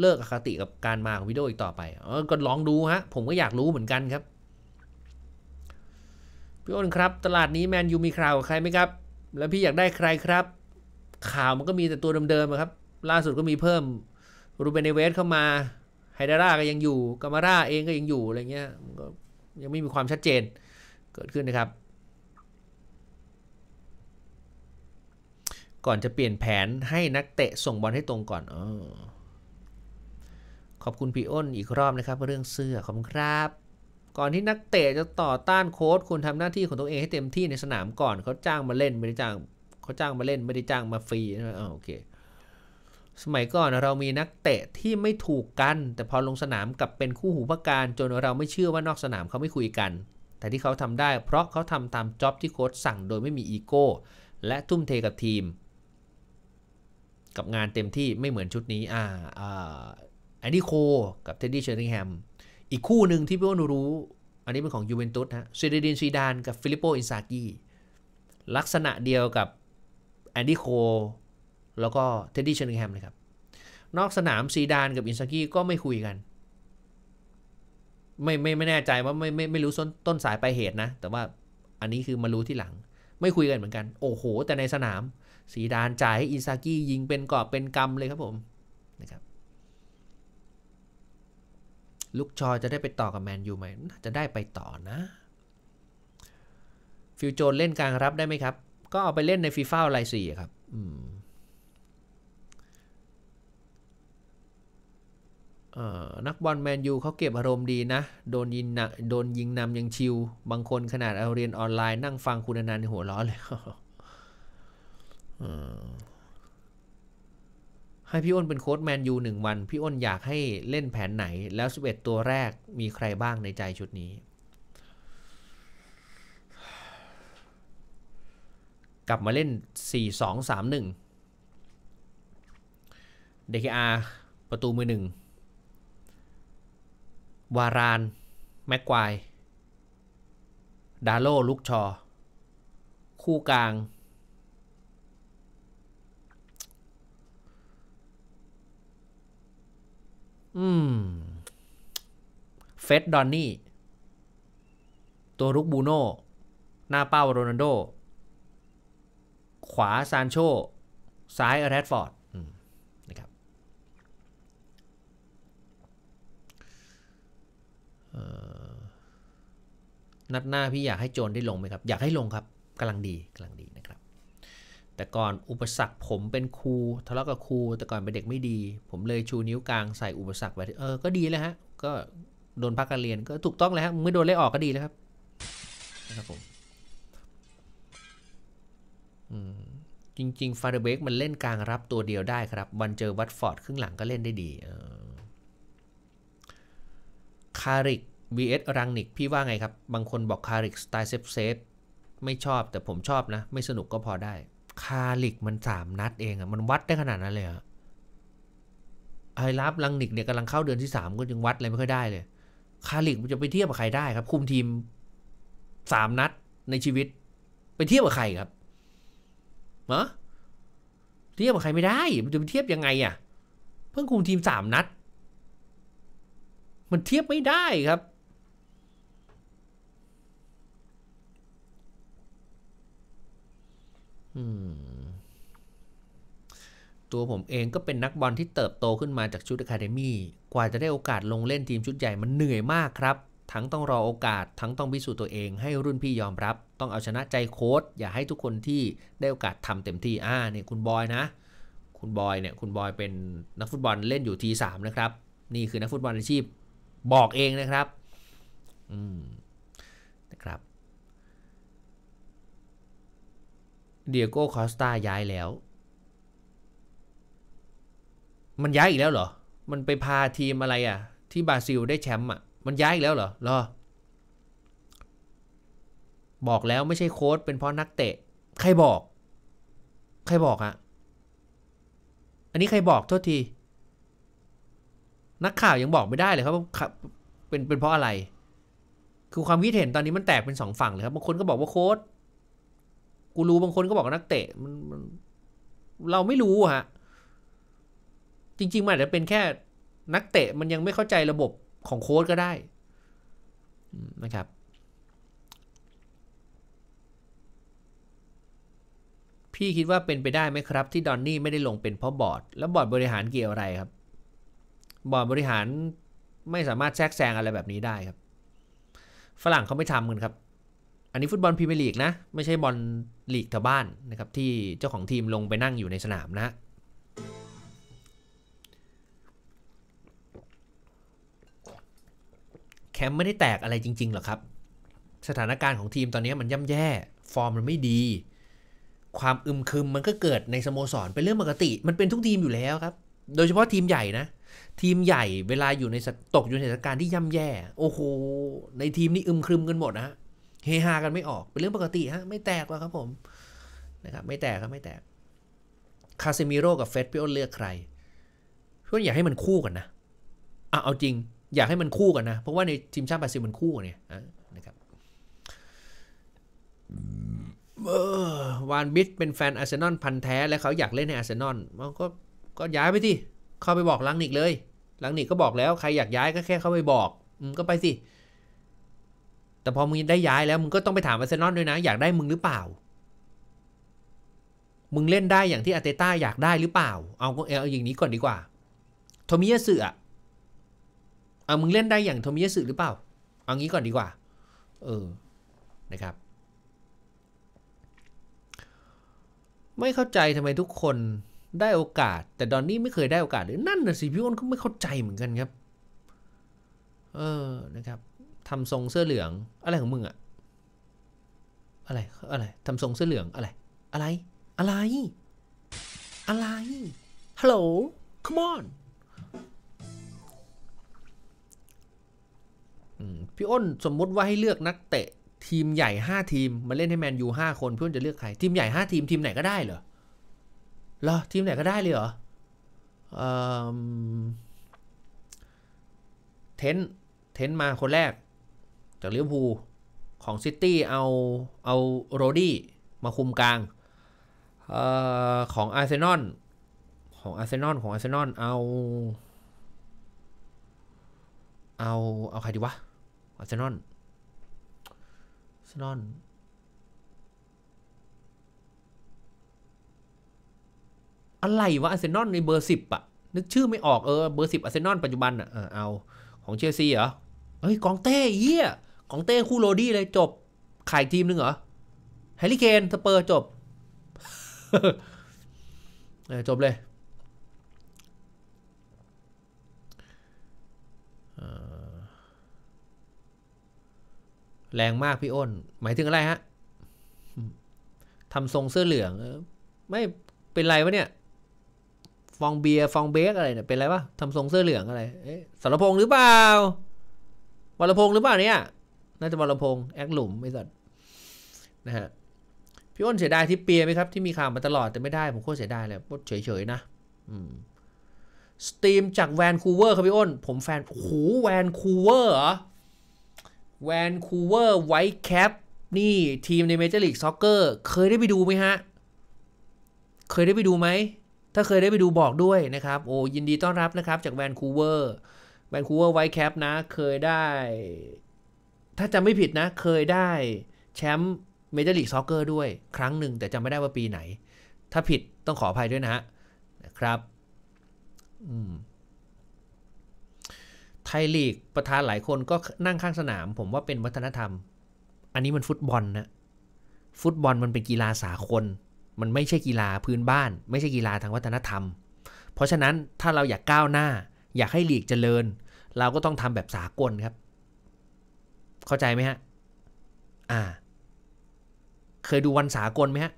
A: เลิกอคติกับการมา ของพี่โดอีกต่อไปเออก็ลองดูฮะ ผมก็อยากรู้เหมือนกันครับพี่อ้นครับ ตลาดนี้แมนยูมีข่าวกับใครไหมครับ แล้วพี่อยากได้ใครครับ ข่าวมันก็มีแต่ตัวเดิมๆครับล่าสุดก็มีเพิ่มรูเบนเนเวสเข้ามาไฮดาร่าก็ยังอยู่กามาร่าเองก็ยังอยู่อะไรเงี้ยก็ยังไม่มีความชัดเจนเกิดขึ้นนะครับ ก่อนจะเปลี่ยนแผนให้นักเตะส่งบอลให้ตรงก่อนออขอบคุณพี่อ้นอีกรอบนะครับเรื่องเสื้อขอบคุณครับ ก่อนที่นักเตะจะต่อต้านโค้ชคุณทำหน้าที่ของตัวเองให้เต็มที่ในสนามก่อนเขาจ้างมาเล่นไม่ได้จ้างเขาจ้างมาเล่น ไม่ได้จ้างมาฟรีนะโอเคสมัยก่อน เรามีนักเตะที่ไม่ถูกกัน แต่พอลงสนามกับเป็นคู่หูพักการ จนเราไม่เชื่อว่านอกสนามเขาไม่คุยกัน แต่ที่เขาทำได้ เพราะเขาทำตามจ็อบที่โค้ชสั่งโดยไม่มีอีโก้ และทุ่มเทกับทีม กับงานเต็มที่ไม่เหมือนชุดนี้อ่าอ่าแอนดี้โคกับเท็ดดี้เชอร์ริงแฮมอีกคู่หนึ่งที่พี่อ้นรู้ อันนี้เป็นของยูเวนตุสฮะซีเดดินซีดาน กับฟิลิปโปอินซากีลักษณะเดียวกับแอนดี้โคแล้วก็เท็ดดี้เชนิงแฮมเลยครับ นอกสนามซีดานกับอินซากี้ก็ไม่คุยกัน ไม่ไม่ไม่แน่ใจว่าไม่ไม่ไม่รู้ต้นต้นสายปลายเหตุนะ แต่ว่าอันนี้คือมารู้ที่หลังไม่คุยกันเหมือนกัน โอ้โห แต่ในสนาม ซีดานจ่ายให้อินซากี้ยิงเป็นกอบเป็นกรรมเลยครับผมนะครับ ลูกชอจะได้ไปต่อกับแมนยูไหม จะได้ไปต่อนะ ฟิวโจนเล่นกลางรับได้ไหมครับ ก็เอาไปเล่นในฟีฟ่าไลซีครับ อืมนักบอลแมนยูเขาเก็บอารมณ์ดีนะ โดนยิงนโดนยิงนำยังชิว บางคนขนาดเอาเรียนออนไลน์ นั่งฟังคุณนานในหัวล้อเลย ให้พี่อ้นเป็นโค้ชแมนยูหนึ่งวัน พี่อ้นอยากให้เล่นแผนไหน แล้วสิบเอ็ดตัวแรกมีใครบ้างในใจชุดนี้ กลับมาเล่นสสสี่องามหนึ่งเดคอาประตูมือหนึ่งวารานแม็กควายดาโลลุกชอ คู่กลางอืมเฟสดอนนี่ ตัวลุกบูโน่ หน้าเป้าโรนัลโด ขวาซานโชซ้ายแรดฟอร์ดนัดหน้าพี่อยากให้โจนได้ลงไหมครับอยากให้ลงครับกำลังดีกำลังดีนะครับแต่ก่อนอุปสรรคผมเป็นครูทะเลาะกับครูแต่ก่อนเป็นเด็กไม่ดี ผมเลยชูนิ้วกลางใส่อุปสรรคไว้เออก็ดีแล้วฮะก็โดนพักการเรียนก็ถูกต้องเลยฮะไม่โดนไล่ออกก็ดีแล้วครับนะครับผมจริง ๆฟาร์เบกมันเล่นกลางรับตัวเดียวได้ครับวันเจอวัตฟอร์ดครึ่งหลังก็เล่นได้ดีคาริก vs รังนิกพี่ว่าไงครับบางคนบอกคาริกสไตล์เซฟเซฟไม่ชอบแต่ผมชอบนะ ไม่สนุกก็พอได้ คาริกมันสามนัดเองอะมันวัดได้ขนาดนั้นเลยอะไอรับรังนิกเนี่ยกำลังเข้าเดือนที่สามก็ยังวัดอะไรไม่ค่อยได้เลย คาริกมันจะไปเทียบกับใครได้ครับ คุมทีมสามนัดในชีวิต ไปเทียบกับใครครับเหรอเทียบกับใครไม่ได้ มันจะไปเทียบยังไงอะเพิ่งคุมทีมสามนัด มันเทียบไม่ได้ครับตัวผมเองก็เป็นนักบอลที่เติบโตขึ้นมาจากชุดอะคาเดมี่ กว่าจะได้โอกาสลงเล่นทีมชุดใหญ่ มันเหนื่อยมากครับ ทั้งต้องรอโอกาส ทั้งต้องพิสูจน์ตัวเองให้รุ่นพี่ยอมรับ ต้องเอาชนะใจโค้ช อย่าให้ทุกคนที่ได้โอกาสทำเต็มที่ อ่าเนี่ยคุณบอยนะ คุณบอยเนี่ย คุณบอยเป็นนักฟุตบอลเล่นอยู่ทีสามนะครับ นี่คือนักฟุตบอลอาชีพ บอกเองนะครับ อืมเดียโก้คอสตาย้ายแล้ว มันย้ายอีกแล้วเหรอ มันไปพาทีมอะไรอ่ะ ที่บราซิลได้แชมป์อ่ะ มันย้ายอีกแล้วเหรอรอ บอกแล้วไม่ใช่โค้ดเป็นเพราะนักเตะ ใครบอก ใครบอกอะอันนี้ใครบอกโทษที นักข่าวยังบอกไม่ได้เลยครับว่าเป็นเป็นเพราะอะไร คือความคิดเห็นตอนนี้มันแตกเป็นสองฝั่งเลยครับ บางคนก็บอกว่าโค้ดกูรูบางคนก็บอกนักเตะมันมัน เราไม่รู้ฮะ จริง ๆมันอาจจะเป็นแค่นักเตะมันยังไม่เข้าใจระบบของโค้ดก็ได้นะครับ พี่คิดว่าเป็นไปได้ไหมครับที่ดอนนี่ไม่ได้ลงเป็นเพราะบอร์ด แล้วบอร์ดบริหารเกี่ยวอะไรครับ บอร์ดบริหารไม่สามารถแทรกแซงอะไรแบบนี้ได้ครับฝรั่งเขาไม่ทำกันครับอันนี้ฟุตบอลพรีเมียร์ลีกนะไม่ใช่บอลลีกแถวบ้านนะครับที่เจ้าของทีมลงไปนั่งอยู่ในสนามนะ แคมป์ไม่ได้แตกอะไรจริงๆหรอครับ สถานการณ์ของทีมตอนนี้มันย่ำแย่ ฟอร์มมันไม่ดี ความอึมครึมมันก็เกิดในสโมสรเป็นเรื่องปกติ มันเป็นทุกทีมอยู่แล้วครับ โดยเฉพาะทีมใหญ่นะ ทีมใหญ่เวลาอยู่ในตกอยู่ในสถานการณ์ที่ย่ำแย่โอ้โหในทีมนี่อึมครึมกันหมดนะเฮฮากันไม่ออกเป็นเรื่องปกติฮะไม่แตกหรอกครับผมนะครับไม่แตกครับไม่แตก คาเซมิโร่กับเฟสปียอเลือกใครพี่อ้นอยากให้มันคู่กันนะอ่ะเอาจริง อยากให้มันคู่กันนะเพราะว่าในทีมชาติบราซิลมันคู่กันเนี่ยนะครับวานบิชเป็นแฟนอาร์เซนอลพันแท้และเขาอยากเล่นในอาร์เซนอลมันก็ก็ย้ายไปที่ เข้าไปบอกลังนิกเลยลังนิกก็บอกแล้วใครอยากย้ายก็แค่เข้าไปบอกอืมก็ไปสิแต่พอมึงได้ย้าย แล้วมึงก็ต้องไปถามอาร์เซนอลด้วยนะ อยากได้มึงหรือเปล่า มึงเล่นได้อย่างที่อาร์เตต้าอยากได้หรือเปล่า เอาเอาอย่างนี้ก่อนดีกว่าโทมิยอสึอ่ะเอามึงเล่นได้อย่างโทมิยอสึหรือเปล่าเอางี้ก่อนดีกว่า เออ นะครับ ไม่เข้าใจทำไมทุกคนได้โอกาสแต่ดอนนี่ไม่เคยได้โอกาสเลยนั่นน่ะสิพี่อ้นก็ไม่เข้าใจเหมือนกันครับ เออนะครับทำทรงเสื้อเหลืองอะไรของมึงอะอะไร อะไร ทำทรงเสื้อเหลืองอะไร อะไร อะไร อะไรฮัลโหล come on พี่อ้นสมมติว่าให้เลือกนักเตะทีมใหญ่5ทีมมาเล่นให้แมนยู5คนพี่อ้นจะเลือกใครทีมใหญ่ 5 ทีมทีมไหนก็ได้เหรอเหรอทีมไหนก็ได้เลยเหรอเทนเทนมาคนแรกจากลิเวอร์พูลของซิตี้เอาเอาโรดี้มาคุมกลางออของอาร์เซนอลของอาร์เซนอลของอาร์เซนอลเอาเอา เอาใครดีวะอาร์เซนอลอาร์เซนอลอะไรวะ อาร์เซนอลในเบอร์สิบอะนึกชื่อไม่ออกเออเบอร์สิบอาร์เซนอลปัจจุบันอะเอาของเชลซีเหรอเฮ้ยกองเต้เฮียของเต้คู่โรดี้เลยจบขายทีมนึงเหรอแฮร์รี่เคนสเปอร์จบจบเลย แรงมากพี่อ้น หมายถึงอะไรฮะ ทำทรงเสื้อเหลืองไม่เป็นไรวะเนี่ย ฟองเบียร์ฟองเบกอะไร เนี่ยเป็นไรวะทำทรงเสื้อเหลืองอะไร เอ๊ะสารพงหรือเปล่าวัลพงหรือเปล่าเนี่ยน่าจะบอลพงแอคหลุมไม่สัตว์นะฮะ พี่อ้นเสียดายที่เปียไหมครับ ที่มีข่าวมาตลอดแต่ไม่ได้ ผมโคตรเสียดายเลยเฉยๆนะสตรีมจากแวนคูเวอร์ครับพี่อ้นผมแฟนโหแวนคูเวอร์เหรอแวนคูเวอร์ไวท์แคปนี่ทีมในเมเจอร์ลีกซ็อกเกอร์เคยได้ไปดูไหมฮะ เคยได้ไปดูไหม ถ้าเคยได้ไปดูบอกด้วยนะครับ โอ้ยินดีต้อนรับนะครับ จากแวนคูเวอร์แวนคูเวอร์ไวท์แคปนะเคยได้ถ้าจำไม่ผิดนะเคยได้แชมป์เมเจอร์ลีกซ็อกเกอร์ด้วย ครั้งหนึ่งแต่จำไม่ได้ว่าปีไหน ถ้าผิดต้องขออภัยด้วยนะฮะนะครับไทยลีกประธานหลายคนก็นั่งข้างสนาม ผมว่าเป็นวัฒนธรรม อันนี้มันฟุตบอลนะ ฟุตบอลมันเป็นกีฬาสากลมันไม่ใช่กีฬาพื้นบ้าน ไม่ใช่กีฬาทางวัฒนธรรม เพราะฉะนั้นถ้าเราอยากก้าวหน้า อยากให้ลีกเจริญ เราก็ต้องทำแบบสากลครับเข้าใจไหมฮะ อ่า เคยดูวันสากลไหมฮะ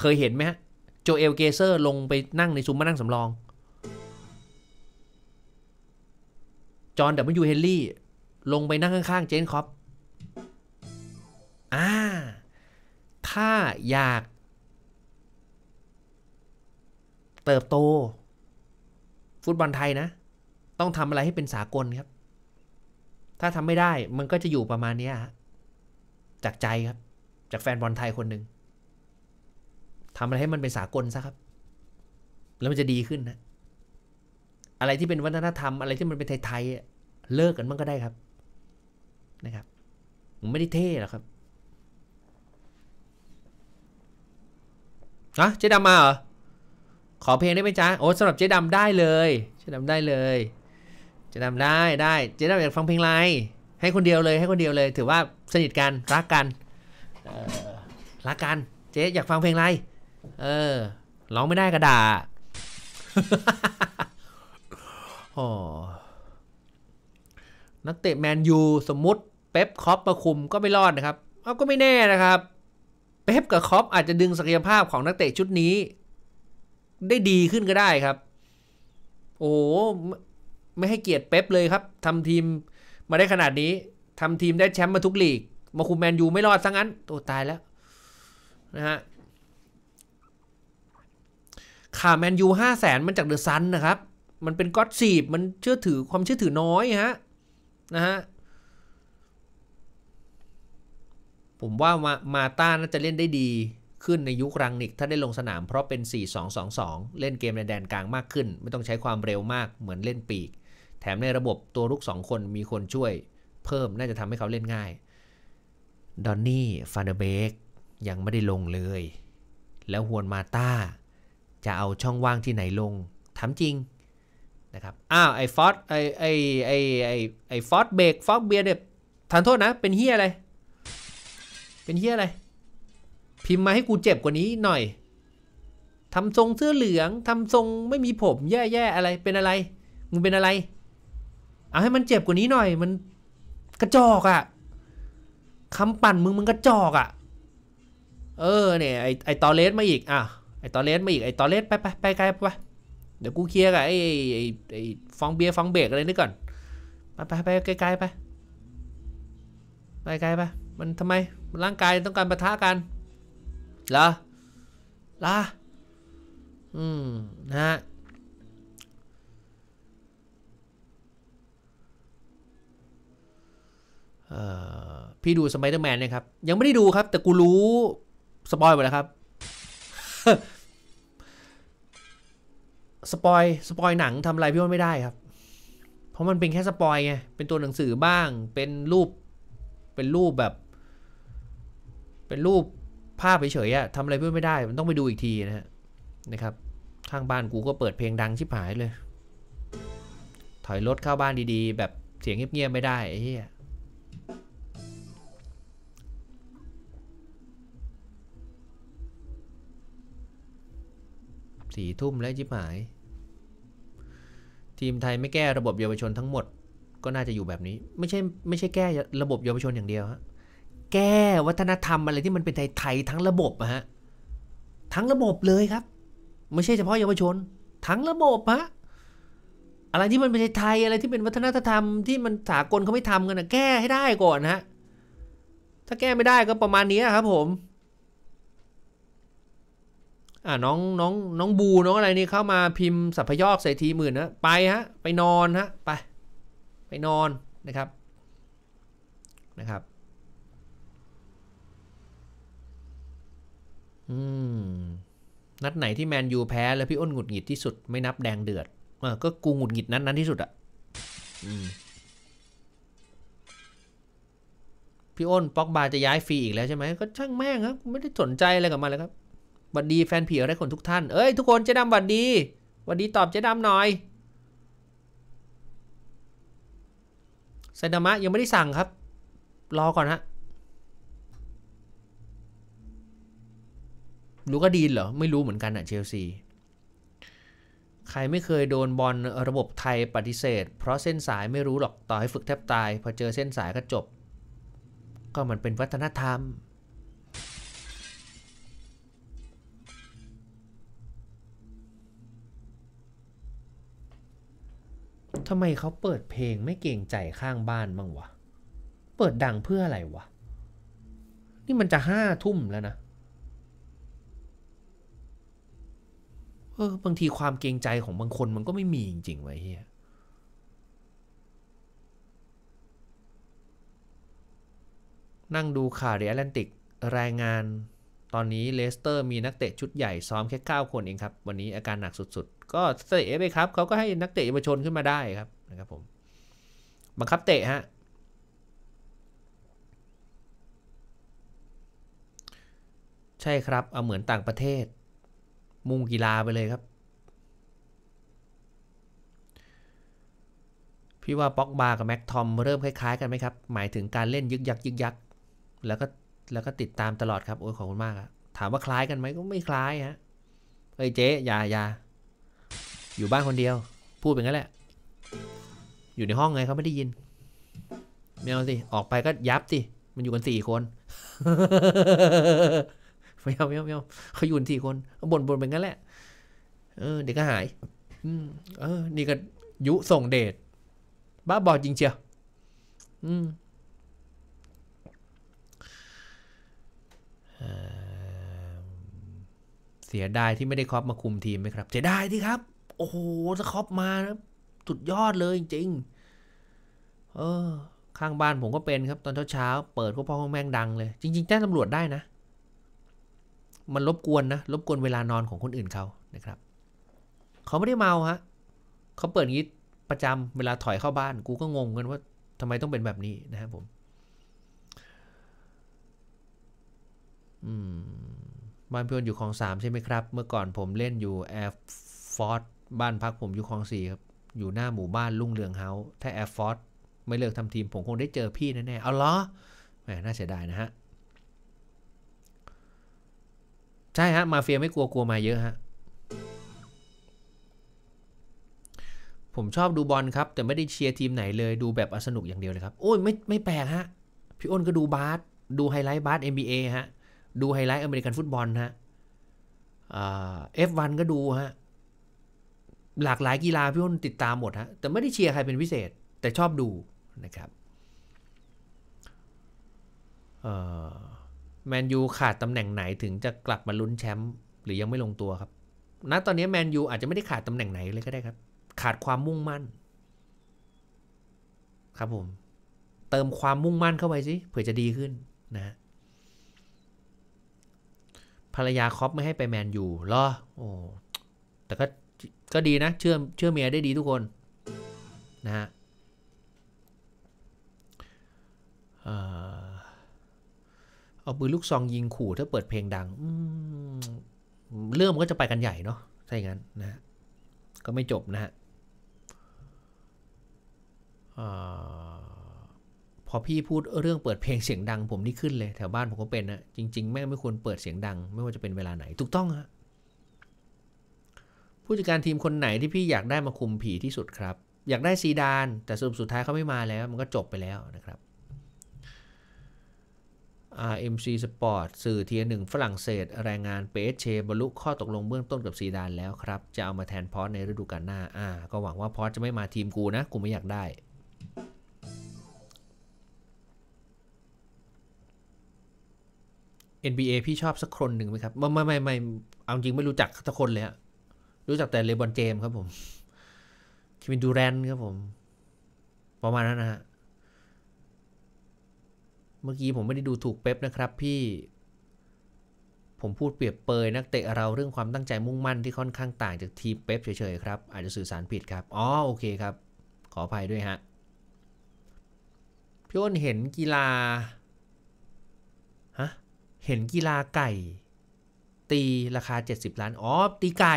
A: เคยเห็นไหมฮะ โจเอลเกเซอร์ลงไปนั่งในซุ้มมานั่งสำรอง จอห์นดับเบิลยูเฮนรี่ ลงไปนั่งข้างๆเจนคอปอ่า ถ้าอยาก เติบโต ฟุตบอลไทยนะ ต้องทำอะไรให้เป็นสากลครับถ้าทำไม่ได้ มันก็จะอยู่ประมาณนี้จากใจครับ จากแฟนบอลไทยคนหนึ่ง ทำอะไรให้มันเป็นสากลซะครับ แล้วมันจะดีขึ้นนะอะไรที่เป็นวัฒนธรรม อะไรที่มันเป็นไทยๆเลิกกันมันก็ได้ครับ นะครับ ผมไม่ได้เท่หรอกครับอะเจ๊ดำมาเหรอ ขอเพลงได้ไหมจ๊ะโอ้สำหรับเจ๊ดำได้เลย เจ๊ดำได้เลยจะนำได้ได้ เจนํำอยากฟังเพลงไรให้คนเดียวเลย ให้คนเดียวเลย ถือว่าสนิทกันรักกันรักกันเจ๊อยากฟังเพลงไรเออร้องไม่ได้กระดาโอ้นักเตะแมนยูสมมติเป๊ปคอปมาคุมก็ไม่รอดนะครับเอาก็ไม่แน่นะครับเป๊ปกับคอปอาจจะดึงศักยภาพของนักเตะชุดนี้ ได้ดีขึ้นก็ได้ครับ โอ้ไม่ให้เกียรติเป๊ปเลยครับทำทีมมาได้ขนาดนี้ทำทีมได้แชมป์มาทุกลีก มาคุมแมนยูไม่รอดซะงั้นตัวตายแล้ว นะฮะข่าวแมนยูห้าแสนมันจากเดอะซันนะครับ มันเป็นก็อดสีบ มันเชื่อถือความเชื่อถือน้อยฮะ นะฮะ ผมว่ามา มาต้าน่าจะเล่นได้ดีขึ้นในยุครังนิก ถ้าได้ลงสนามเพราะเป็น 4-2-2-2 เล่นเกมในแดนกลางมากขึ้น ไม่ต้องใช้ความเร็วมาก เหมือนเล่นปีกแถมในระบบตัวลุก 2 คนมีคนช่วย เพิ่มน่าจะทำให้เขาเล่นง่าย ดอนนี่ฟานเดเบกยังไม่ได้ลงเลย แล้วฮวนมาตาจะเอาช่องว่างที่ไหนลงทาจริงนะครับอ้าวไอ้ฟอสไอ้ไอ้ไอ้ไอ้ไอ้ฟอสเบกฟอสเบียร์เนี่ยทานโทษนะ เป็นเฮียอะไร เป็นเฮียอะไร พิมพ์มาให้กูเจ็บกว่านี้หน่อยทำทรงเสื้อเหลืองทำทรงไม่มีผมแย่ๆอะไรเป็นอะไรมึงเป็นอะไรเอาให้มันเจ็บกว่านี้หน่อยมัน กระจอกอะ่ะคำปั่นมึงมึงกระจอกอะ่ะเออเนี่ยไอไอตอเลสมาอีกอ่ะไอตอเลสมาอีก ไอตอเลสไปไปไปไกลไปเดี๋ยวกูเคลียร์กับไอไอไอฟองเบียร์ฟองเบรกอะไรนี่ก่อนไปไปไปไกลๆไปไปไกลไปมันทำไม ร่างกายต้องการปะทะกันเหรอล่ะอืมนะฮะพี่ดูสไปเดอร์แมนนะครับยังไม่ได้ดูครับแต่กูรู้สปอยหมดแล้วครับสปอยสปอยหนังทำอะไรพี่ว่าไม่ได้ครับ เพราะมันเป็นแค่สปอยไงเป็นตัวหนังสือบ้างเป็นรูป เป็นรูปแบบ เป็นรูปภาพเฉยๆอะทำอะไรพี่ว่าไม่ได้มันต้องไปดูอีกทีนะฮะนะครับข้างบ้านกูก็เปิดเพลงดังชิบหายเลย ถอยรถเข้าบ้านดีๆ แบบเสียงเงียบๆไม่ได้ไอ้เหี้ยสี่ทุ่มแล้วจิบหายทีมไทยไม่แก้ระบบเยาวชนทั้งหมด ก็น่าจะอยู่แบบนี้ ไม่ใช่ไม่ใช่แก้ระบบเยาวชนอย่างเดียวฮะแก้วัฒนธรรมอะไรที่มันเป็นไทยๆททั้งระบบอะฮะทั้งระบบเลยครับ ไม่ใช่เฉพาะเยาวชน ทั้งระบบฮะอะไรที่มันเป็นไทยอะไรที่เป็นวัฒนธรรมที่มันสากลเขาไม่ทำกันนะแก้ให้ได้ก่อนฮะถ้าแก้ไม่ได้ก็ประมาณนี้ครับผมอ่าน้องน้องน้องบูน้องอะไรนี่เข้ามาพิมพ์สัพยอกเศรษฐีหมื่นนะ ไปฮะ ไปนอนฮะ ไป ไปนอนนะครับ นะครับอืมนัดไหนที่แมนยูแพ้แล้วพี่อ้นหงุดหงิดที่สุดไม่นับแดงเดือดเออก็กูหงุดหงิดนั้นนั้นที่สุดอะพี่อ้นป๊อกบาจะย้ายฟรีอีกแล้วใช่ไหมก็ช่างแม่งครับ ไม่ได้สนใจอะไรกับมันเลยครับหวัดดีแฟนผีอะไรคนทุกท่าน เอ้ยทุกคนเจ๊ดำหวัดดีหวัดดีตอบเจ๊ดำหน่อยไซนามะยังไม่ได้สั่งครับ รอก่อนฮะ รู้ก็ดีเหรอ ไม่รู้เหมือนกันอะเชลซี ใครไม่เคยโดนบอลระบบไทยปฏิเสธ เพราะเส้นสายไม่รู้หรอก ต่อให้ฝึกแทบตาย พอเจอเส้นสายก็จบ ก็มันเป็นวัฒนธรรมทำไมเขาเปิดเพลงไม่เก่งใจข้างบ้านบ้างวะ เปิดดังเพื่ออะไรวะ นี่มันจะห้าทุ่มแล้วนะ เออบางทีความเก่งใจของบางคนมันก็ไม่มีจริงๆไว้เฮียนั่งดูข่าวเดอะแอตแลนติกรายงานตอนนี้เลสเตอร์มีนักเตะชุดใหญ่ซ้อมแค่9คนเองครับ วันนี้อาการหนักสุดๆ ก็เตะไปครับเขาก็ให้นักเตะเยาวชนขึ้นมาได้ครับ นะครับผมบังคับเตะฮะ ใช่ครับเอาเหมือนต่างประเทศมุ่งกีฬาไปเลยครับ พี่ว่าป็อกบา กับแม็กทอม เริ่มคล้ายๆ กันไหมครับ หมายถึงการเล่นยึกยักยึกยักแล้วก็แล้วก็ติดตามตลอดครับ โอ้ยขอบคุณมากครับถามว่าคล้ายกันไหม ก็ไม่คล้ายฮะเอ้ยเจ๊อย่าอย่าอยู่บ้านคนเดียว พูดเป็นงั้นแหละ อยู่ในห้องไงเขาไม่ได้ยินไม่เอาสิ ออกไปก็ยับสิ มันอยู่กันสี่คนไม่เอาไม่เอาไม่เอาเขาอยู่กันสี่คนบ่นบ่นเป็นงั้นแหละ เออเด็กก็หาย อืม เออ นี่ก็ยุส่งเดชบ้าบอจริงเชียวอืมเสียดายที่ไม่ได้ครอปมาคุมทีมไหมครับเสียดายที่ครับ โอ้โหะครอปมานะสุดยอดเลยจริงเออ ข้างบ้านผมก็เป็น ครับ ตอนเช้าๆ เปิดพวกพ่อพ่อแม่งดังเลย จริงๆแจ้งตำรวจได้นะ มันรบกวนนะ รบกวนเวลานอนของคนอื่นเขานะครับ เขาไม่ได้เมาฮะเขาเปิดงี้ประจำ เวลาถอยเข้าบ้าน กูก็งงกันว่าทำไมต้องเป็นแบบนี้นะครับผม อืมบ้านเพื่อนอยู่คลองสามใช่ไหมครับ เมื่อก่อนผมเล่นอยู่แอร์ฟอร์ดบ้านพักผมอยู่คลองสี่ครับ อยู่หน้าหมู่บ้านลุ่งเรืองเฮาถ้าแอร์ฟอร์ดไม่เลิกทำทีม ผมคงได้เจอพี่แน่ๆเอาล้อแหมน่าเสียดายนะฮะ ใช่ฮะ มาเฟียไม่กลัวกลัวมาเยอะฮะ ผมชอบดูบอลครับ แต่ไม่ได้เชียร์ทีมไหนเลย ดูแบบสนุกอย่างเดียวเลยครับ โอ้ยไม่ไม่แปลกฮะ พี่อ้นก็ดูบาส ดูไฮไลท์บาส NBA ฮะดูไฮไลท์อเมริกันฟุตบอลฮะ เอฟวันก็ดูฮะ หลากหลายกีฬาพี่อ้นติดตามหมดฮะ แต่ไม่ได้เชียร์ใครเป็นพิเศษแต่ชอบดูนะครับแมนยูขาดตำแหน่งไหนถึงจะกลับมาลุ้นแชมป์หรือยังไม่ลงตัวครับ ณตอนนี้แมนยูอาจจะไม่ได้ขาดตำแหน่งไหนเลยก็ได้ครับ ขาดความมุ่งมั่น ครับผมเติมความมุ่งมั่นเข้าไปสิเผื่อจะดีขึ้นนะภรรยาคอปไม่ให้ไปแมนยูหรอ โอ้ แต่ก็ ก็ดีนะเชื่อเชื่อเมียได้ดีทุกคน นะฮะ เอาปืนลูกซองยิงขู่ถ้าเปิดเพลงดัง เรื่องมันก็จะไปกันใหญ่เนาะใช่ไห่างนั้นนะก็ไม่จบนะฮะพอพี่พูดเรื่องเปิดเพลงเสียงดังผมนี่ขึ้นเลยแถวบ้านผมก็เป็นนะจริง ๆแม่ไม่ควรเปิดเสียงดังไม่ว่าจะเป็นเวลาไหนถูกต้องฮะผู้จัดการทีมคนไหนที่พี่อยากได้มาคุมผีที่สุดครับ อยากได้ซีดานแต่สุดสุดท้ายเขาไม่มาแล้ว มันก็จบไปแล้วนะครับ RMC Sport สื่อเทียหนึ่งฝรั่งเศสแรงงานเปเชบรรลุข้อตกลงเบื้องต้นกับซีดานแล้วครับจะเอามาแทนพอสในฤดูกาลหน้าอ่าก็หวังว่าพอสจะไม่มาทีมกูนะกูไม่อยากได้ NBA พี่ชอบสักคนหนึ่งไหมครับ ไม่ไม่ไม่ไม่เอาจริงไม่รู้จักสักคนเลยฮะรู้จักแต่เลบอนเจมครับผมคิมินดูแรนครับผม ประมาณนั้นนะฮะ เมื่อกี้ผมไม่ได้ดูถูกเป๊ปนะครับพี่ ผมพูดเปรียบเปยนักเตะเราเรื่องความตั้งใจมุ่งมั่นที่ค่อนข้างต่างจากทีมเป๊ปเฉยๆ ครับ อาจจะสื่อสารผิดครับอ๋อโอเคครับขออภัยด้วยฮะพี่อ้นเห็นกีฬาเห็นกีฬาไก่ ตีราคา 70 ล้านอ๋อตีไก่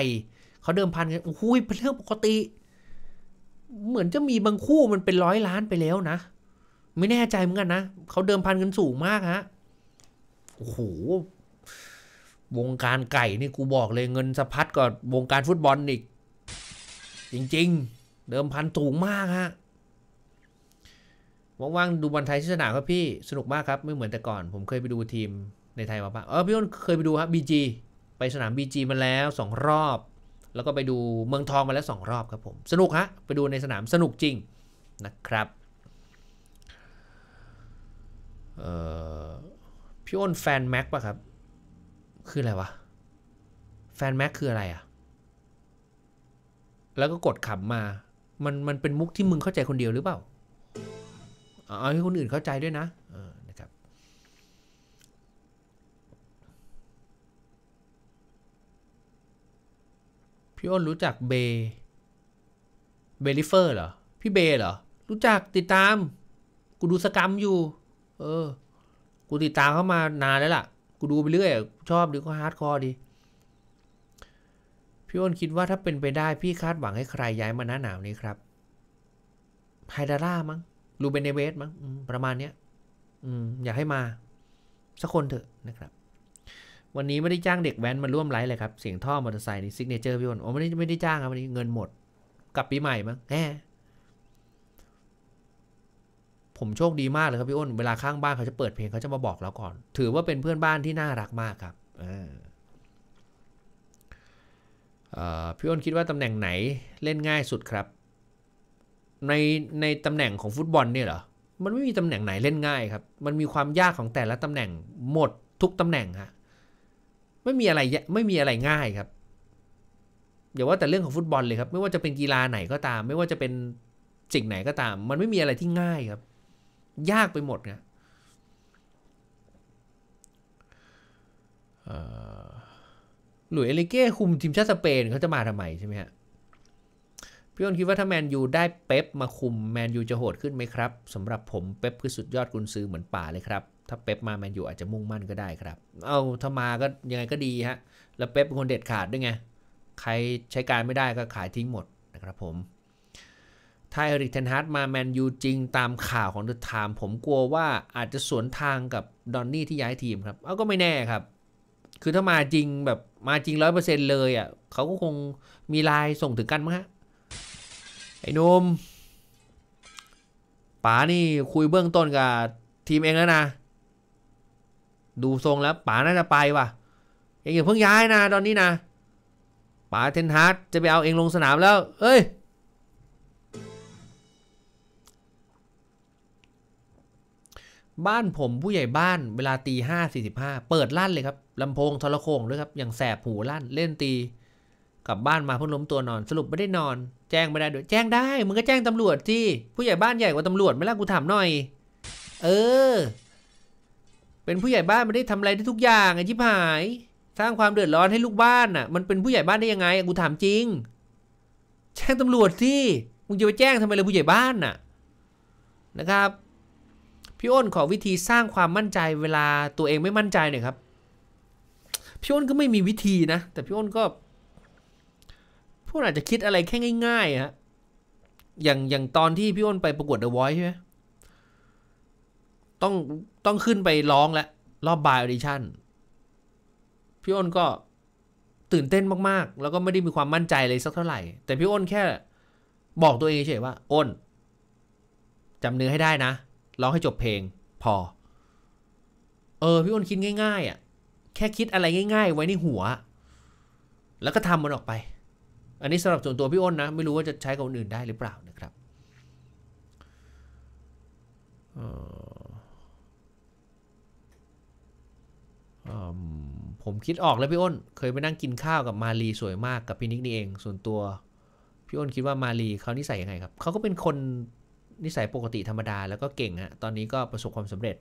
A: เขาเดิมพันกันโอ้โเป็นเรื่องปกติ เหมือนจะมีบางคู่มันเป็นร้อยล้านไปแล้วนะไม่แน่ใจเหมือนกันนะเขาเดิมพันกันสูงมากฮะโอ้โหวงการไก่นี่กูบอกเลยเงินสะพัดก่อนวงการฟุตบอลอีก จริง ๆ เดิมพันสูงมากฮะว่างๆดูบอลไทยที่สนามครับพี่สนุกมากครับ ไม่เหมือนแต่ก่อน ผมเคยไปดูทีมในไทยมาปะาเออพี่อ้นเคยไปดูครับบีจีไปสนามบีจีมาแล้วสองรอบ แล้วก็ไปดูเมืองทองมาแล้วสองรอบครับผม สนุกฮะไปดูในสนามสนุกจริงนะครับพี่อ้นแฟนแม็กปะครับ คืออะไรวะแฟนแม็กคืออะไรอะะแล้วก็กดขำมา มันมันเป็นมุกที่มึงเข้าใจคนเดียวหรือเปล่าเอาให้คนอื่นเข้าใจด้วยนะพี่อ้นรู้จักเบเบลิเฟอร์เหรอพี่เบเหรอรู้จักติดตามกูดูสกรรมอยู่ เออ กูติดตามเข้ามานานแล้วล่ะกูดูไปเรื่อยชอบดูก็ฮาร์ดคอร์ดีพี่อ้นคิดว่าถ้าเป็นไปได้พี่คาดหวังให้ใครย้ายมาหน้าหนาวนี้ครับไฮดาร่ามั้งรูเบนเนเวสมั้งประมาณเนี้ยอืมอยากให้มาสักคนเถอะนะครับวันนี้ไม่ได้จ้างเด็กแว้นมาร่วมไลฟ์เลยครับเสียงท่อมอเตอร์ไซค์นี่ซิกเนเจอร์พี่อ้นโอ้ไม่ได้ไม่ได้จ้างครับวันนี้เงินหมดกลับปีใหม่มั้งแหมผมโชคดีมากเลยครับพี่อ้นเวลาข้างบ้านเขาจะเปิดเพลงเขาจะมาบอกเราก่อน ถือว่าเป็นเพื่อนบ้านที่น่ารักมากครับพี่อ้นคิดว่าตำแหน่งไหนเล่นง่ายสุดครับ ในในตำแหน่งของฟุตบอลเนี่ยเหรอมันไม่มีตำแหน่งไหนเล่นง่ายครับมันมีความยากของแต่ละตำแหน่งหมดทุกตำแหน่งฮะไม่มีอะไรไม่มีอะไรง่ายครับ อย่าว่าแต่เรื่องของฟุตบอลเลยครับ ไม่ว่าจะเป็นกีฬาไหนก็ตาม ไม่ว่าจะเป็นสิ่งไหนก็ตาม มันไม่มีอะไรที่ง่ายครับ ยากไปหมดนะหลุยเอลิเก้คุมทีมชาติสเปนเขาจะมาทำไม ใช่ไหมฮะพี่อ้นคิดว่าถ้าแมนยูได้เป๊ปมาคุมแมนยูจะโหดขึ้นไหมครับสำหรับผมเป๊ปคือสุดยอดกุนซือเหมือนป่าเลยครับถ้าเป๊ปมาแมนยูอาจจะมุ่งมั่นก็ได้ครับ เอาถ้ามาก็ยังไงก็ดีฮะ แล้วเป๊ปเป็นคนเด็ดขาดด้วยไง ใครใช้การไม่ได้ก็ขายทิ้งหมดนะครับผม ถ้าเอริกเทนฮาร์ดมาแมนยูจริงตามข่าวของเดอะไทม์ผมกลัวว่าอาจจะสวนทางกับดอนนี่ที่ย้ายทีมครับ เอาก็ไม่แน่ครับ คือถ้ามาจริงแบบมาจริงร้อยเปอร์เซ็นต์เลยอ่ะเขาก็คงมีลายส่งถึงกันมั้งฮะ ไอ้นุ่มป๋านี่คุยเบื้องต้นกับทีมเองแล้วนะดูทรงแล้วป๋าน่าจะไปว่ะเองอย่าเพิ่งย้ายนะตอนนี้นะป๋าเทนฮาร์ดจะไปเอาเองลงสนามแล้วเอ้ย บ้านผมผู้ใหญ่บ้านเวลาตีห้าสี่สิบห้าเปิดลั่นเลยครับลำโพงทรโคงด้วยครับ อย่างแสบหูลั่นเล่นตี กลับบ้านมาเพิ่งล้มตัวนอน สรุปไม่ได้นอน แจ้งไม่ได้ด้วยแจ้งได้ มึงก็แจ้งตำรวจที่ผู้ใหญ่บ้านใหญ่กว่าตำรวจไม่ล่ะกูถามหน่อย เออเป็นผู้ใหญ่บ้าน มันได้ทำอะไรได้ทุกอย่างไอ้ชิบหาย สร้างความเดือดร้อนให้ลูกบ้านอ่ะมันเป็นผู้ใหญ่บ้านได้ยังไงกูถามจริงแจ้งตำรวจที่มึงจะไปแจ้งทำไมเลยผู้ใหญ่บ้านน่ะนะครับ พี่อ้นขอวิธีสร้างความมั่นใจเวลาตัวเองไม่มั่นใจหน่อยครับพี่อ้นก็ไม่มีวิธีนะแต่พี่อ้นก็พวกอาจจะคิดอะไรแค่ง่ายๆฮะอย่างอย่างตอนที่พี่อ้นไปประกวดเดอะไวท์ใช่ไหมต้อง ต้องขึ้นไปร้องแล้วรอบบายออดิชั่นพี่อ้นก็ตื่นเต้นมากๆ แล้วก็ไม่ได้มีความมั่นใจเลยสักเท่าไหร่ แต่พี่อ้นแค่บอกตัวเองเฉยว่าอ้นจำเนื้อให้ได้นะ ร้องให้จบเพลง พอ เออพี่อ้นคิดง่าย ๆ อ่ะ แค่คิดอะไรง่ายๆ ไว้ในหัว แล้วก็ทำมันออกไป อันนี้สำหรับส่วนตัวพี่อ้นนะ ไม่รู้ว่าจะใช้กับคนอื่นได้หรือเปล่านะครับอผมคิดออกแล้วพี่อ้น เคยไปนั่งกินข้าวกับมาลีสวยมาก กับพี่นิกนี่เองส่วนตัวพี่อ้นคิดว่ามาลีเขานิสัยยังไงครับ เขาก็เป็นคนนิสัยปกติธรรมดา แล้วก็เก่งฮะตอนนี้ก็ประสบความสำเร็จ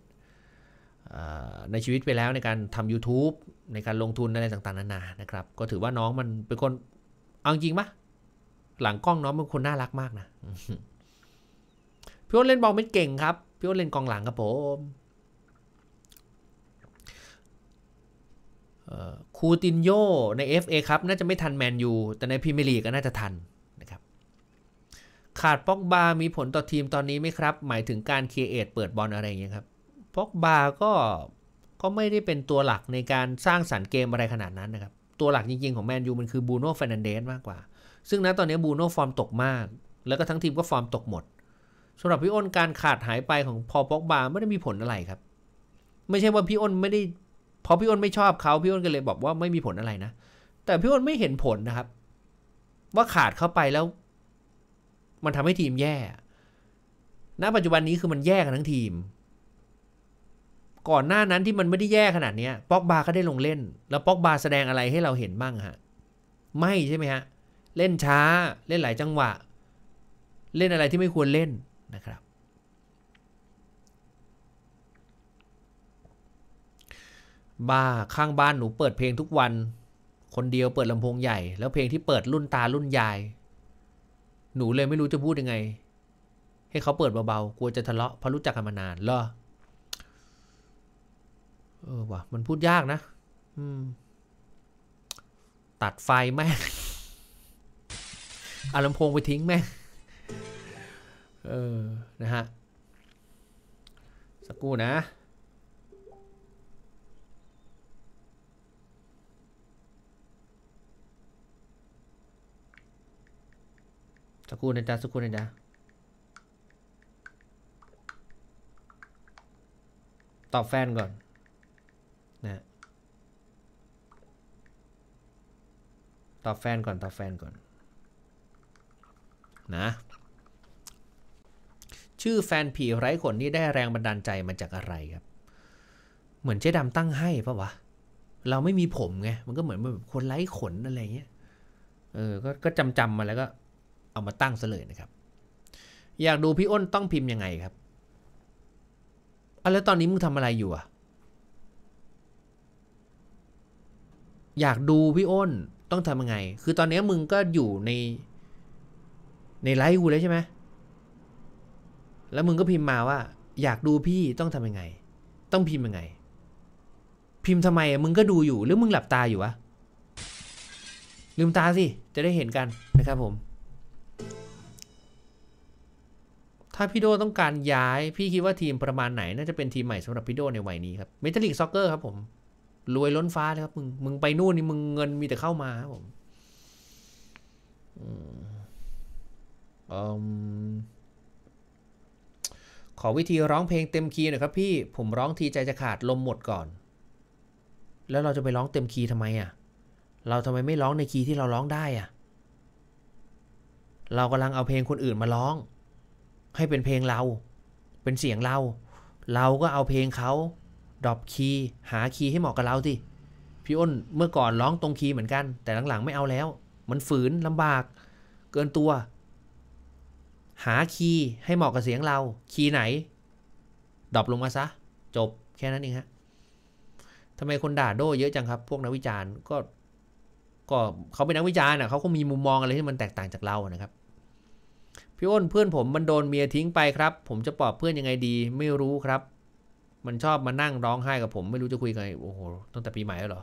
A: ในชีวิตไปแล้วในการทำ YouTube ในการลงทุนอะไรต่างๆนานานะครับก็ถือว่าน้องมันเป็นคนเอาจริงปะหลังกล้องน้องเป็นคนน่ารักมากนะพี่อ้นเล่นบอลไม่เก่งครับ พี่อ้นเล่นกองหลังครับผมคูตินโยใน FA ครับน่าจะไม่ทันแมนยูแต่ในพรีเมียร์ลีกก็น่าจะทันนะครับขาดป็อกบา มีผลต่อทีมตอนนี้ไหมครับ หมายถึงการเคีเอทเปิดบอลอะไรอย่างเงี้ยครับป็อกบา ก็ ก็ไม่ได้เป็นตัวหลักในการสร้างสารรค์เกมอะไรขนาดนั้นนะครับ ตัวหลักจริงๆของแมนยูมันคือบูโน่เฟรนันเดสมากกว่า ซึ่งนะตอนนี้บูโน่ฟอร์มตกมาก แล้วก็ทั้งทีมก็ฟอร์มตกหมดสำหรับพี่อ้นการขาดหายไปของพอป็อกบาไม่ได้มีผลอะไรครับไม่ใช่ว่าพี่อ้นไม่ได้พราะพี่อ้นไม่ชอบเขา พี่อ้นก็เลยบอกว่าไม่มีผลอะไรนะ แต่พี่อ้นไม่เห็นผลนะครับ ว่าขาดเข้าไปแล้ว มันทำให้ทีมแย่ ณ ปัจจุบันนี้คือมันแย่กันทั้งทีม ก่อนหน้านั้นที่มันไม่ได้แย่ขนาดนี้ป๊อกบาก็ได้ลงเล่น แล้วป๊อกบาแสดงอะไรให้เราเห็นบ้างฮะไม่ใช่ไหมฮะ เล่นช้าเล่นหลายจังหวะ เล่นอะไรที่ไม่ควรเล่นนะครับบ้า ข้างบ้านหนูเปิดเพลงทุกวัน คนเดียวเปิดลำโพงใหญ่ แล้วเพลงที่เปิดรุ่นตารุ่นยาย หนูเลยไม่รู้จะพูดยังไง ให้เขาเปิดเบาๆ กลัวจะทะเลาะเพราะรู้จักกันมานานเหรอเออว่ะ มันพูดยากนะอืม ตัดไฟแม่อาลำโพงไปทิ้งแม่เออ นะฮะ สักกูนะสักครู่นะจ๊ะสักครู่นะจ๊ะตอบแฟนก่อน นะ ตอบแฟนก่อน ตอบแฟนก่อน นะ ชื่อแฟนผีไร้ขนนี่ได้แรงบันดาลใจมาจากอะไรครับ เหมือนเจ๊ดำตั้งให้ปะวะ เราไม่มีผมไง มันก็เหมือนแบบคนไร้ขนอะไรเงี้ย เออ ก็จำจำมาแล้วก็เอามาตั้งซะเลยนะครับ อยากดูพี่อ้นต้องพิมพ์ยังไงครับอะแล้วตอนนี้มึงทำอะไรอยู่อะอยากดูพี่อ้นต้องทำยังไง คือตอนนี้มึงก็อยู่ในในไลฟ์กูแล้วใช่ไหมแล้วมึงก็พิมพ์มาว่า อยากดูพี่ต้องทำยังไง ต้องพิมพ์ยังไง พิมพ์ทำไมอะมึงก็ดูอยู่ หรือมึงหลับตาอยู่วะ ลืมตาสิ จะได้เห็นกันนะครับ ผมถ้าพี่โดต้องการย้ายพี่คิดว่าทีมประมาณไหนน่าจะเป็นทีมใหม่สำหรับพี่โดในวัยนี้ครับเมทัลลิกซ็อกเกอร์ครับผมรวยล้นฟ้าเลยครับ มึงมึงไปนู่นนี่ มึงเงินมีแต่เข้ามาครับผม ขอวิธีร้องเพลงเต็มคีย์หน่อยครับพี่ผมร้องทีใจจะขาดลมหมดก่อน แล้วเราจะไปร้องเต็มคีย์ทำไมอ่ะ เราทำไมไม่ร้องในคีย์ที่เราร้องได้อ่ะ เรากำลังเอาเพลงคนอื่นมาร้องให้เป็นเพลงเราเป็นเสียงเรา เราก็เอาเพลงเขาดรอปคีย์หาคีย์ให้เหมาะกับเราสิพี่อ้นเมื่อก่อนร้องตรงคีย์เหมือนกัน แต่หลังๆไม่เอาแล้ว มันฝืนลำบาก เกินตัว หาคีย์ให้เหมาะกับเสียงเรา คีย์ไหนดรอปลงมาซะจบแค่นั้นเองฮะทำไมคนด่าโด้เยอะจังครับพวกนักวิจารณ์ ก็ก็เขาเป็นนักวิจารณ์อ่ะเขาก็มีมุมมองอะไรที่มันแตกต่างจากเรานะครับพี่อ้นเพื่อนผมมันโดนเมียทิ้งไปครับ ผมจะปลอบเพื่อนยังไงดีไม่รู้ครับ มันชอบมานั่งร้องไห้กับผมไม่รู้จะคุยกันโอ้โหตั้งแต่ปีใหม่แล้วเหรอ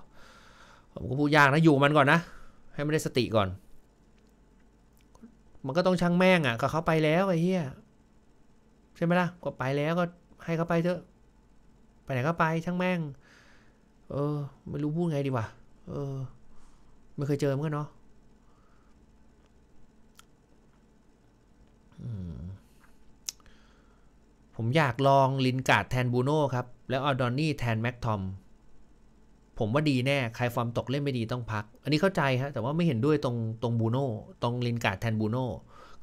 A: ผมก็พูดยากนะ อยู่มันก่อนนะ ให้มันได้สติก่อน มันก็ต้องช่างแม่งอะ่ะก็เขาไปแล้วไอ้เหี้ยใช่ไหมล่ะก็ไปแล้วก็ให้เขาไปเถอะ ไปไหนก็ไปช่างแม่ง เออ ไม่รู้พูดไงดีวะเออไม่เคยเจอเหมือนกันเนาะผมอยากลองลินการ์ดแทนบูโน่ครับ แล้วออดอนนี่แทนแม็กทอมผมว่าดีแน่ ใครฟอร์มตกเล่นไม่ดีต้องพัก อันนี้เข้าใจฮะแต่ว่าไม่เห็นด้วยตรงตรงบูโน่ตรงลินการ์ดแทนบูโน่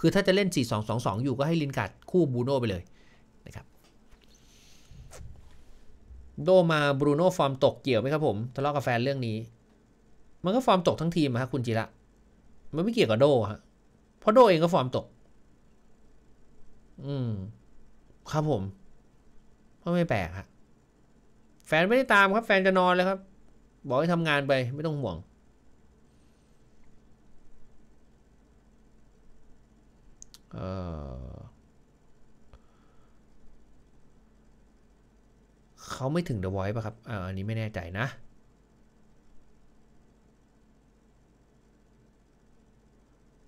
A: คือถ้าจะเล่น 4 2 2 2 อยู่ก็ให้ลินการ์ดคู่บูโน่ไปเลยนะครับโดมาบูโน่ฟอร์มตกเกี่ยวไหมครับผมทะเลาะกับแฟนเรื่องนี้ มันก็ฟอร์มตกทั้งทีมครับคุณจิระมันไม่เกี่ยวกับโดฮะเพราะโดเองก็ฟอร์มตกอืม ครับผมก็ไม่แปลกฮะแฟนไม่ได้ตามครับแฟนจะนอนเลยครับ บอกให้ทำงานไปไม่ต้องห่วงเออเขาไม่ถึงเดอะไวท e ป่ะครับอ่าอันนี้ไม่แน่ใจนะ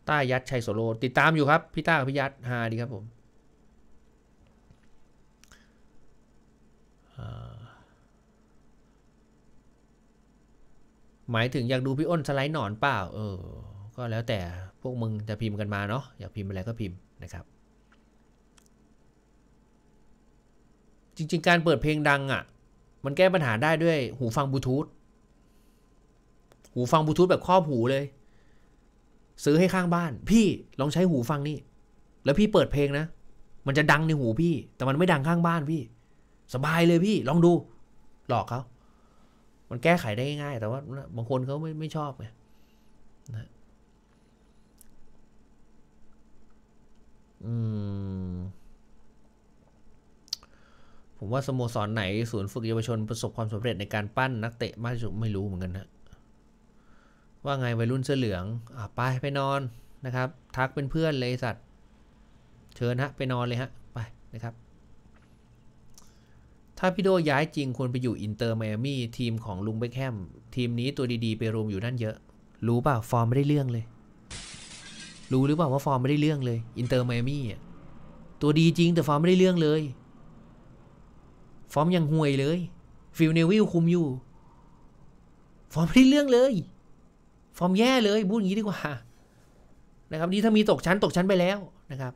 A: ต้ายัดชัยโซโล ติดตามอยู่ครับ พี่ต้ากับพี่ยัดฮาดีครับผมหมายถึงอยากดูพี่อ้นสไลด์หนอนเปล่า เออ ก็แล้วแต่ พวกมึงจะพิมพ์กันมาเนาะอยากพิมพ์อะไรก็พิมพ์นะครับ จริง ๆ การเปิดเพลงดังอะ่ะ มันแก้ปัญหาได้ด้วยหูฟังบลูทูธหูฟังบลูทูธแบบครอบหูเลย ซื้อให้ข้างบ้าน พี่ลองใช้หูฟังนี่แล้วพี่เปิดเพลงนะมันจะดังในหูพี่ แต่มันไม่ดังข้างบ้านพี่ สบายเลยพี่ลองดู หลอกเขามันแก้ไขได้ง่าย แต่ว่าบางคนเขาไม่ไม่ชอบไงนะอืมผมว่าสโมสรไหน ศูนย์ฝึกเยาวชนประสบความสำเร็จในการปั้นนักเตะมากที่สุดไม่รู้เหมือนกันนะว่าไงวัยรุ่นเสื้อเหลือง อ่ะไปไปนอนนะครับ ทักเป็นเพื่อนเลยสัตว์ เชิญฮะ ไปนอนเลยฮะ ไปนะครับถ้าพี่โดย้ายจริงควรไปอยู่อินเตอร์ไมอามี่ทีมของลุงเบคแฮมทีมนี้ตัวดี ๆ ไปรวมอยู่นั่นเยอะ รู้ป่าฟอร์มไม่ได้เรื่องเลย รู้หรือเปล่าว่าฟอร์มไม่ได้เรื่องเลย อินเตอร์ไมอามี่อ่ะตัวดีจริง แต่ฟอร์มไม่ได้เรื่องเลย ฟอร์มยังห่วยเลย ฟิลเนวิลคุมอยู่ ฟอร์มไม่ได้เรื่องเลย ฟอร์มแย่เลยพูดอย่างนี้ดีกว่านะครับนี่ถ้ามีตกชั้นตกชั้นไปแล้วนะครับ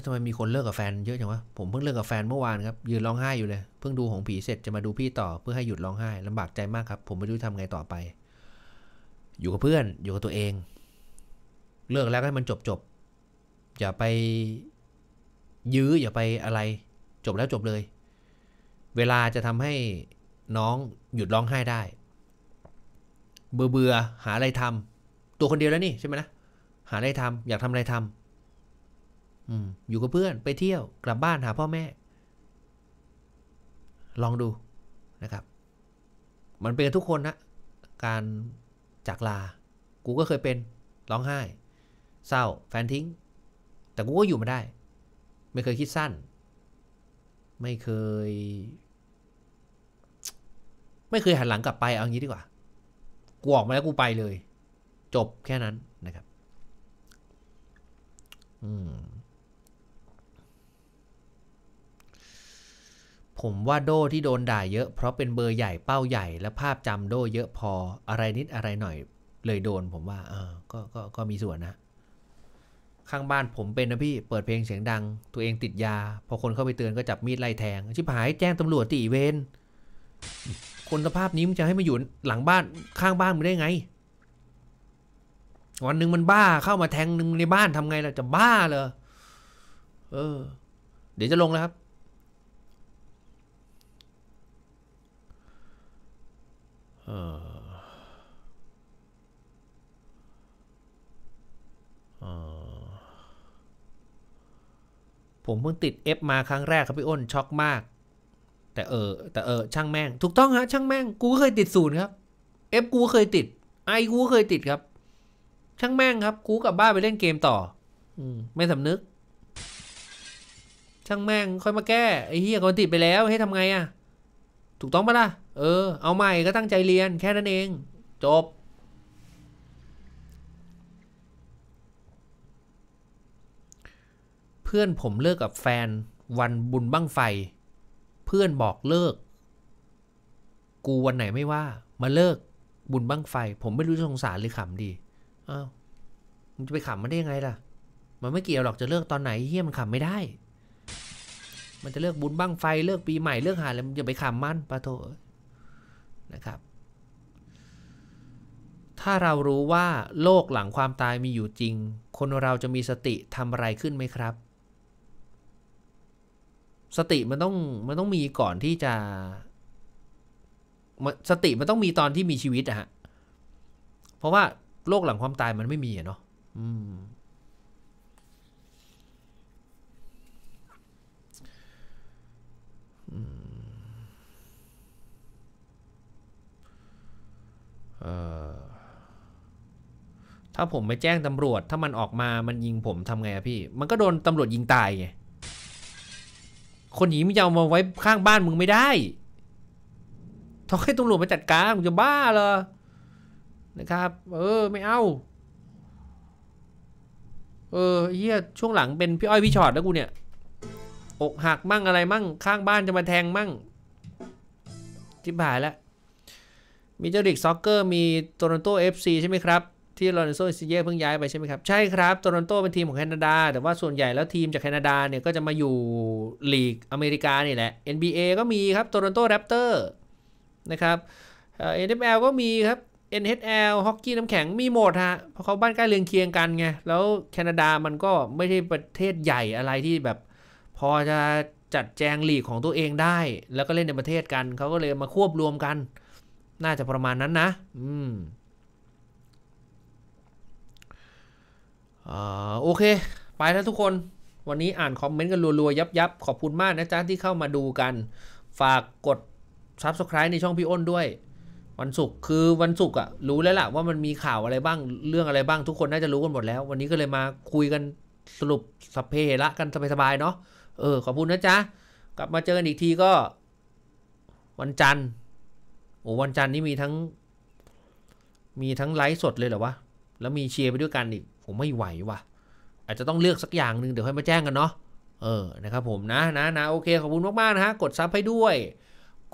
A: อทำไมมีคนเลิกกับแฟนเยอะจังวะผมเพิ่งเลิกกับแฟนเมื่อวานครับยืนร้องไห้อยู่เลย เพิ่งดูของผีเสร็จจะมาดูพี่ต่อ เพื่อให้หยุดร้องไห้ ลำบากใจมากครับ ผมไม่รู้ทำไงต่อไป อยู่กับเพื่อนอยู่กับตัวเอง เลิกแล้วให้มันจบจบอย่าไป ยื้ออย่าไปอะไร จบแล้วจบเลย เวลาจะทำให้น้องหยุดร้องไห้ได้ เบื่อเบื่อหาอะไรทำ ตัวคนเดียวแล้วนี่ใช่ไหมนะหาอะไรทำอยากทำอะไรทำอยู่กับเพื่อนไปเที่ยวกลับบ้านหาพ่อแม่ ลองดูนะครับ มันเป็นทุกคนนะการจากลา กูก็เคยเป็น ร้องไห้เศร้าแฟนทิ้ง แต่กูก็อยู่มาได้ ไม่เคยคิดสั้น ไม่เคย ไม่เคยหันหลังกลับไปเอางี้ดีกว่ากูออกมาแล้วกูไปเลย จบแค่นั้นนะครับ อืมผมว่าโดที่โดนด่าเยอะเพราะเป็นเบอร์ใหญ่เป้าใหญ่และภาพจำโด เยอะพออะไรนิดอะไรหน่อยเลยโดนผมว่า เออ ก็ก็ก็มีส่วนนะ ข้างบ้านผมเป็นนะพี่เปิดเพลงเสียงดัง ตัวเองติดยา พอคนเข้าไปเตือนก็จับมีดไล่แทงชิบหายแจ้งตำรวจตีเวนคนสภาพนี้มันจะให้มาอยู่หลังบ้านข้างบ้านมึงได้ไง วันหนึ่งมันบ้าเข้ามาแทงหนึ่งในบ้านทำไงล่ะจะบ้าเลยเออเดี๋ยวจะลงแล้วครับผมเพิ่งติด F มาครั้งแรกครับพี่อ้นช็อกมาก แต่เออแต่เออช่างแม่ง ถูกต้องฮะช่างแม่ง กูก็เคยติดศูนย์ครับ F กูเคยติด I กูเคยติดครับ ช่างแม่งครับกูกลับบ้านไปเล่นเกมต่ออืมไม่สำนึก ช่างแม่งค่อยมาแก้ไอ้เฮียก็ติดไปแล้วให้ทำไงอะ่ะถูกต้องปะล่ะเออเอาใหม่ก็ตั้งใจเรียนแค่นั้นเอง จบ เพื่อนผมเลิกกับแฟนวันบุญบั้งไฟ เพื่อนบอกเลิกกูวันไหนไม่ว่า มาเลิกบุญบั้งไฟ ผมไม่รู้จะสงสารหรือขำดีอ้าวมันจะไปขำมันได้ยังไงล่ะ มันไม่เกี่ยวหรอกจะเลิกตอนไหนเฮียมันขำไม่ได้ มันจะเลิกบุญบั้งไฟ เลิกปีใหม่เลิกหาอะไรมันจะไปขำมันปะโถนะครับ ถ้าเรารู้ว่า โลกหลังความตายมีอยู่จริง คนเราจะมีสติทำอะไรขึ้นไหมครับ สติมันต้องมันต้องมีก่อนที่จะ สติมันต้องมีตอนที่มีชีวิตอะฮะ เพราะว่า โลกหลังความตายมันไม่มีเนาะอืมถ้าผมไปแจ้งตำรวจ ถ้ามันออกมา มันยิงผมทำไงอะพี่ มันก็โดนตำรวจยิงตายไง คนหนีมิจะเอามาไว้ข้างบ้านมึงไม่ได้ต้องให้ตำรวจมาจัดการมึงจะบ้าเหรอ นะครับ เออไม่เอา เออเฮียช่วงหลังเป็นพี่อ้อยพี่ชอดแล้วกูเนี่ยอกหักมั่งอะไรมั่งข้างบ้านจะมาแทงมั่งจิบหายแล้วมีเจลิกซ็อกเกอร์มีโตลอนโตเอฟซีใช่ไหมครับ ที่ลอนโซอซิเย่เพิ่งย้ายไปใช่ไหมครับใช่ครับโตลอนโตเป็นทีมของแคนาดาแต่ว่าส่วนใหญ่แล้วทีมจากแคนาดาเนี่ยก็จะมาอยู่ลีกอเมริกานี่แหละ NBA ก็มีครับโตลอนโตแรปเตอร์นะครับเอ็นเอฟแอลก็มีครับ NHL ฮอกกี้น้ำแข็งมีหมดฮะเพราะเขาบ้านใกล้เรียงเคียงกันไงแล้วแคนาดามันก็ไม่ใช่ประเทศใหญ่อะไรที่แบบ พอจะจัดแจงลีกของตัวเองได้ แล้วก็เล่นในประเทศกันเขาก็เลยมาควบรวมกันน่าจะประมาณนั้นนะ อืม อ่า โอเค ไปแล้วทุกคน วันนี้อ่านคอมเมนต์กันรัวๆยับยับ ขอบคุณมากนะจ๊ะที่เข้ามาดูกัน ฝากกด Subscribe ในช่องพี่อ้นด้วย วันศุกร์คือวันศุกร์อะรู้แล้วล่ะว่ามันมีข่าวอะไรบ้าง เรื่องอะไรบ้างทุกคนน่าจะรู้กันหมดแล้ว วันนี้ก็เลยมาคุยกันสรุปสเพละกันสบายๆเนาะ เออขอบคุณนะจ๊ะกลับมาเจอกันอีกทีก็วันจันทร์โอ้วันจันทร์นี่มีทั้งมีทั้งไลฟ์สดเลยเหรอวะ แล้วมีเชียร์ไปด้วยกันอีกผมไม่ไหววะ่ะ อาจจะต้องเลือกสักอย่างหนึ่งเดี๋ยวให้มาแจ้งกันเนาะเออนะครับผมนะ นะนะ โอเคขอบคุณมากกนะฮะ กดซับให้ด้วย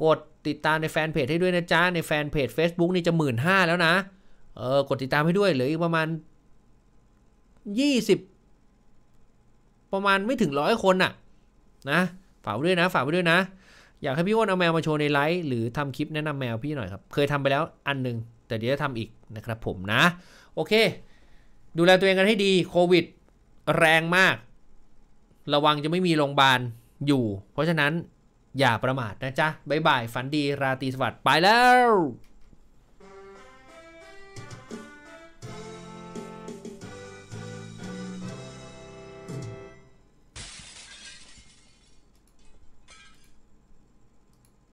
A: กดติดตามในแฟนเพจให้ด้วยนะจ๊ะ ในแฟนเพจ Facebook นี่จะหมื่นห้าแล้วนะ เออกดติดตามให้ด้วยเหลืออีกประมาณยี่สิบประมาณไม่ถึงร้อยคนน่ะ นะฝากไปด้วยนะฝากไปด้วยนะอยากให้พี่อ้วนเอาแมวมาโชว์ในไลฟ์หรือทำคลิปแนะนำแมวพี่หน่อยครับ เคยทำไปแล้วอันนึง แต่เดี๋ยวจะทำอีกนะครับผมนะ โอเค ดูแลตัวเองกันให้ดี โควิดแรงมาก ระวังจะไม่มีโรงพยาบาลอยู่ เพราะฉะนั้นอย่าประมาทนะจ๊ะ บ๊ายบายฝันดีราตรีสวัสดิ์ไปแล้ว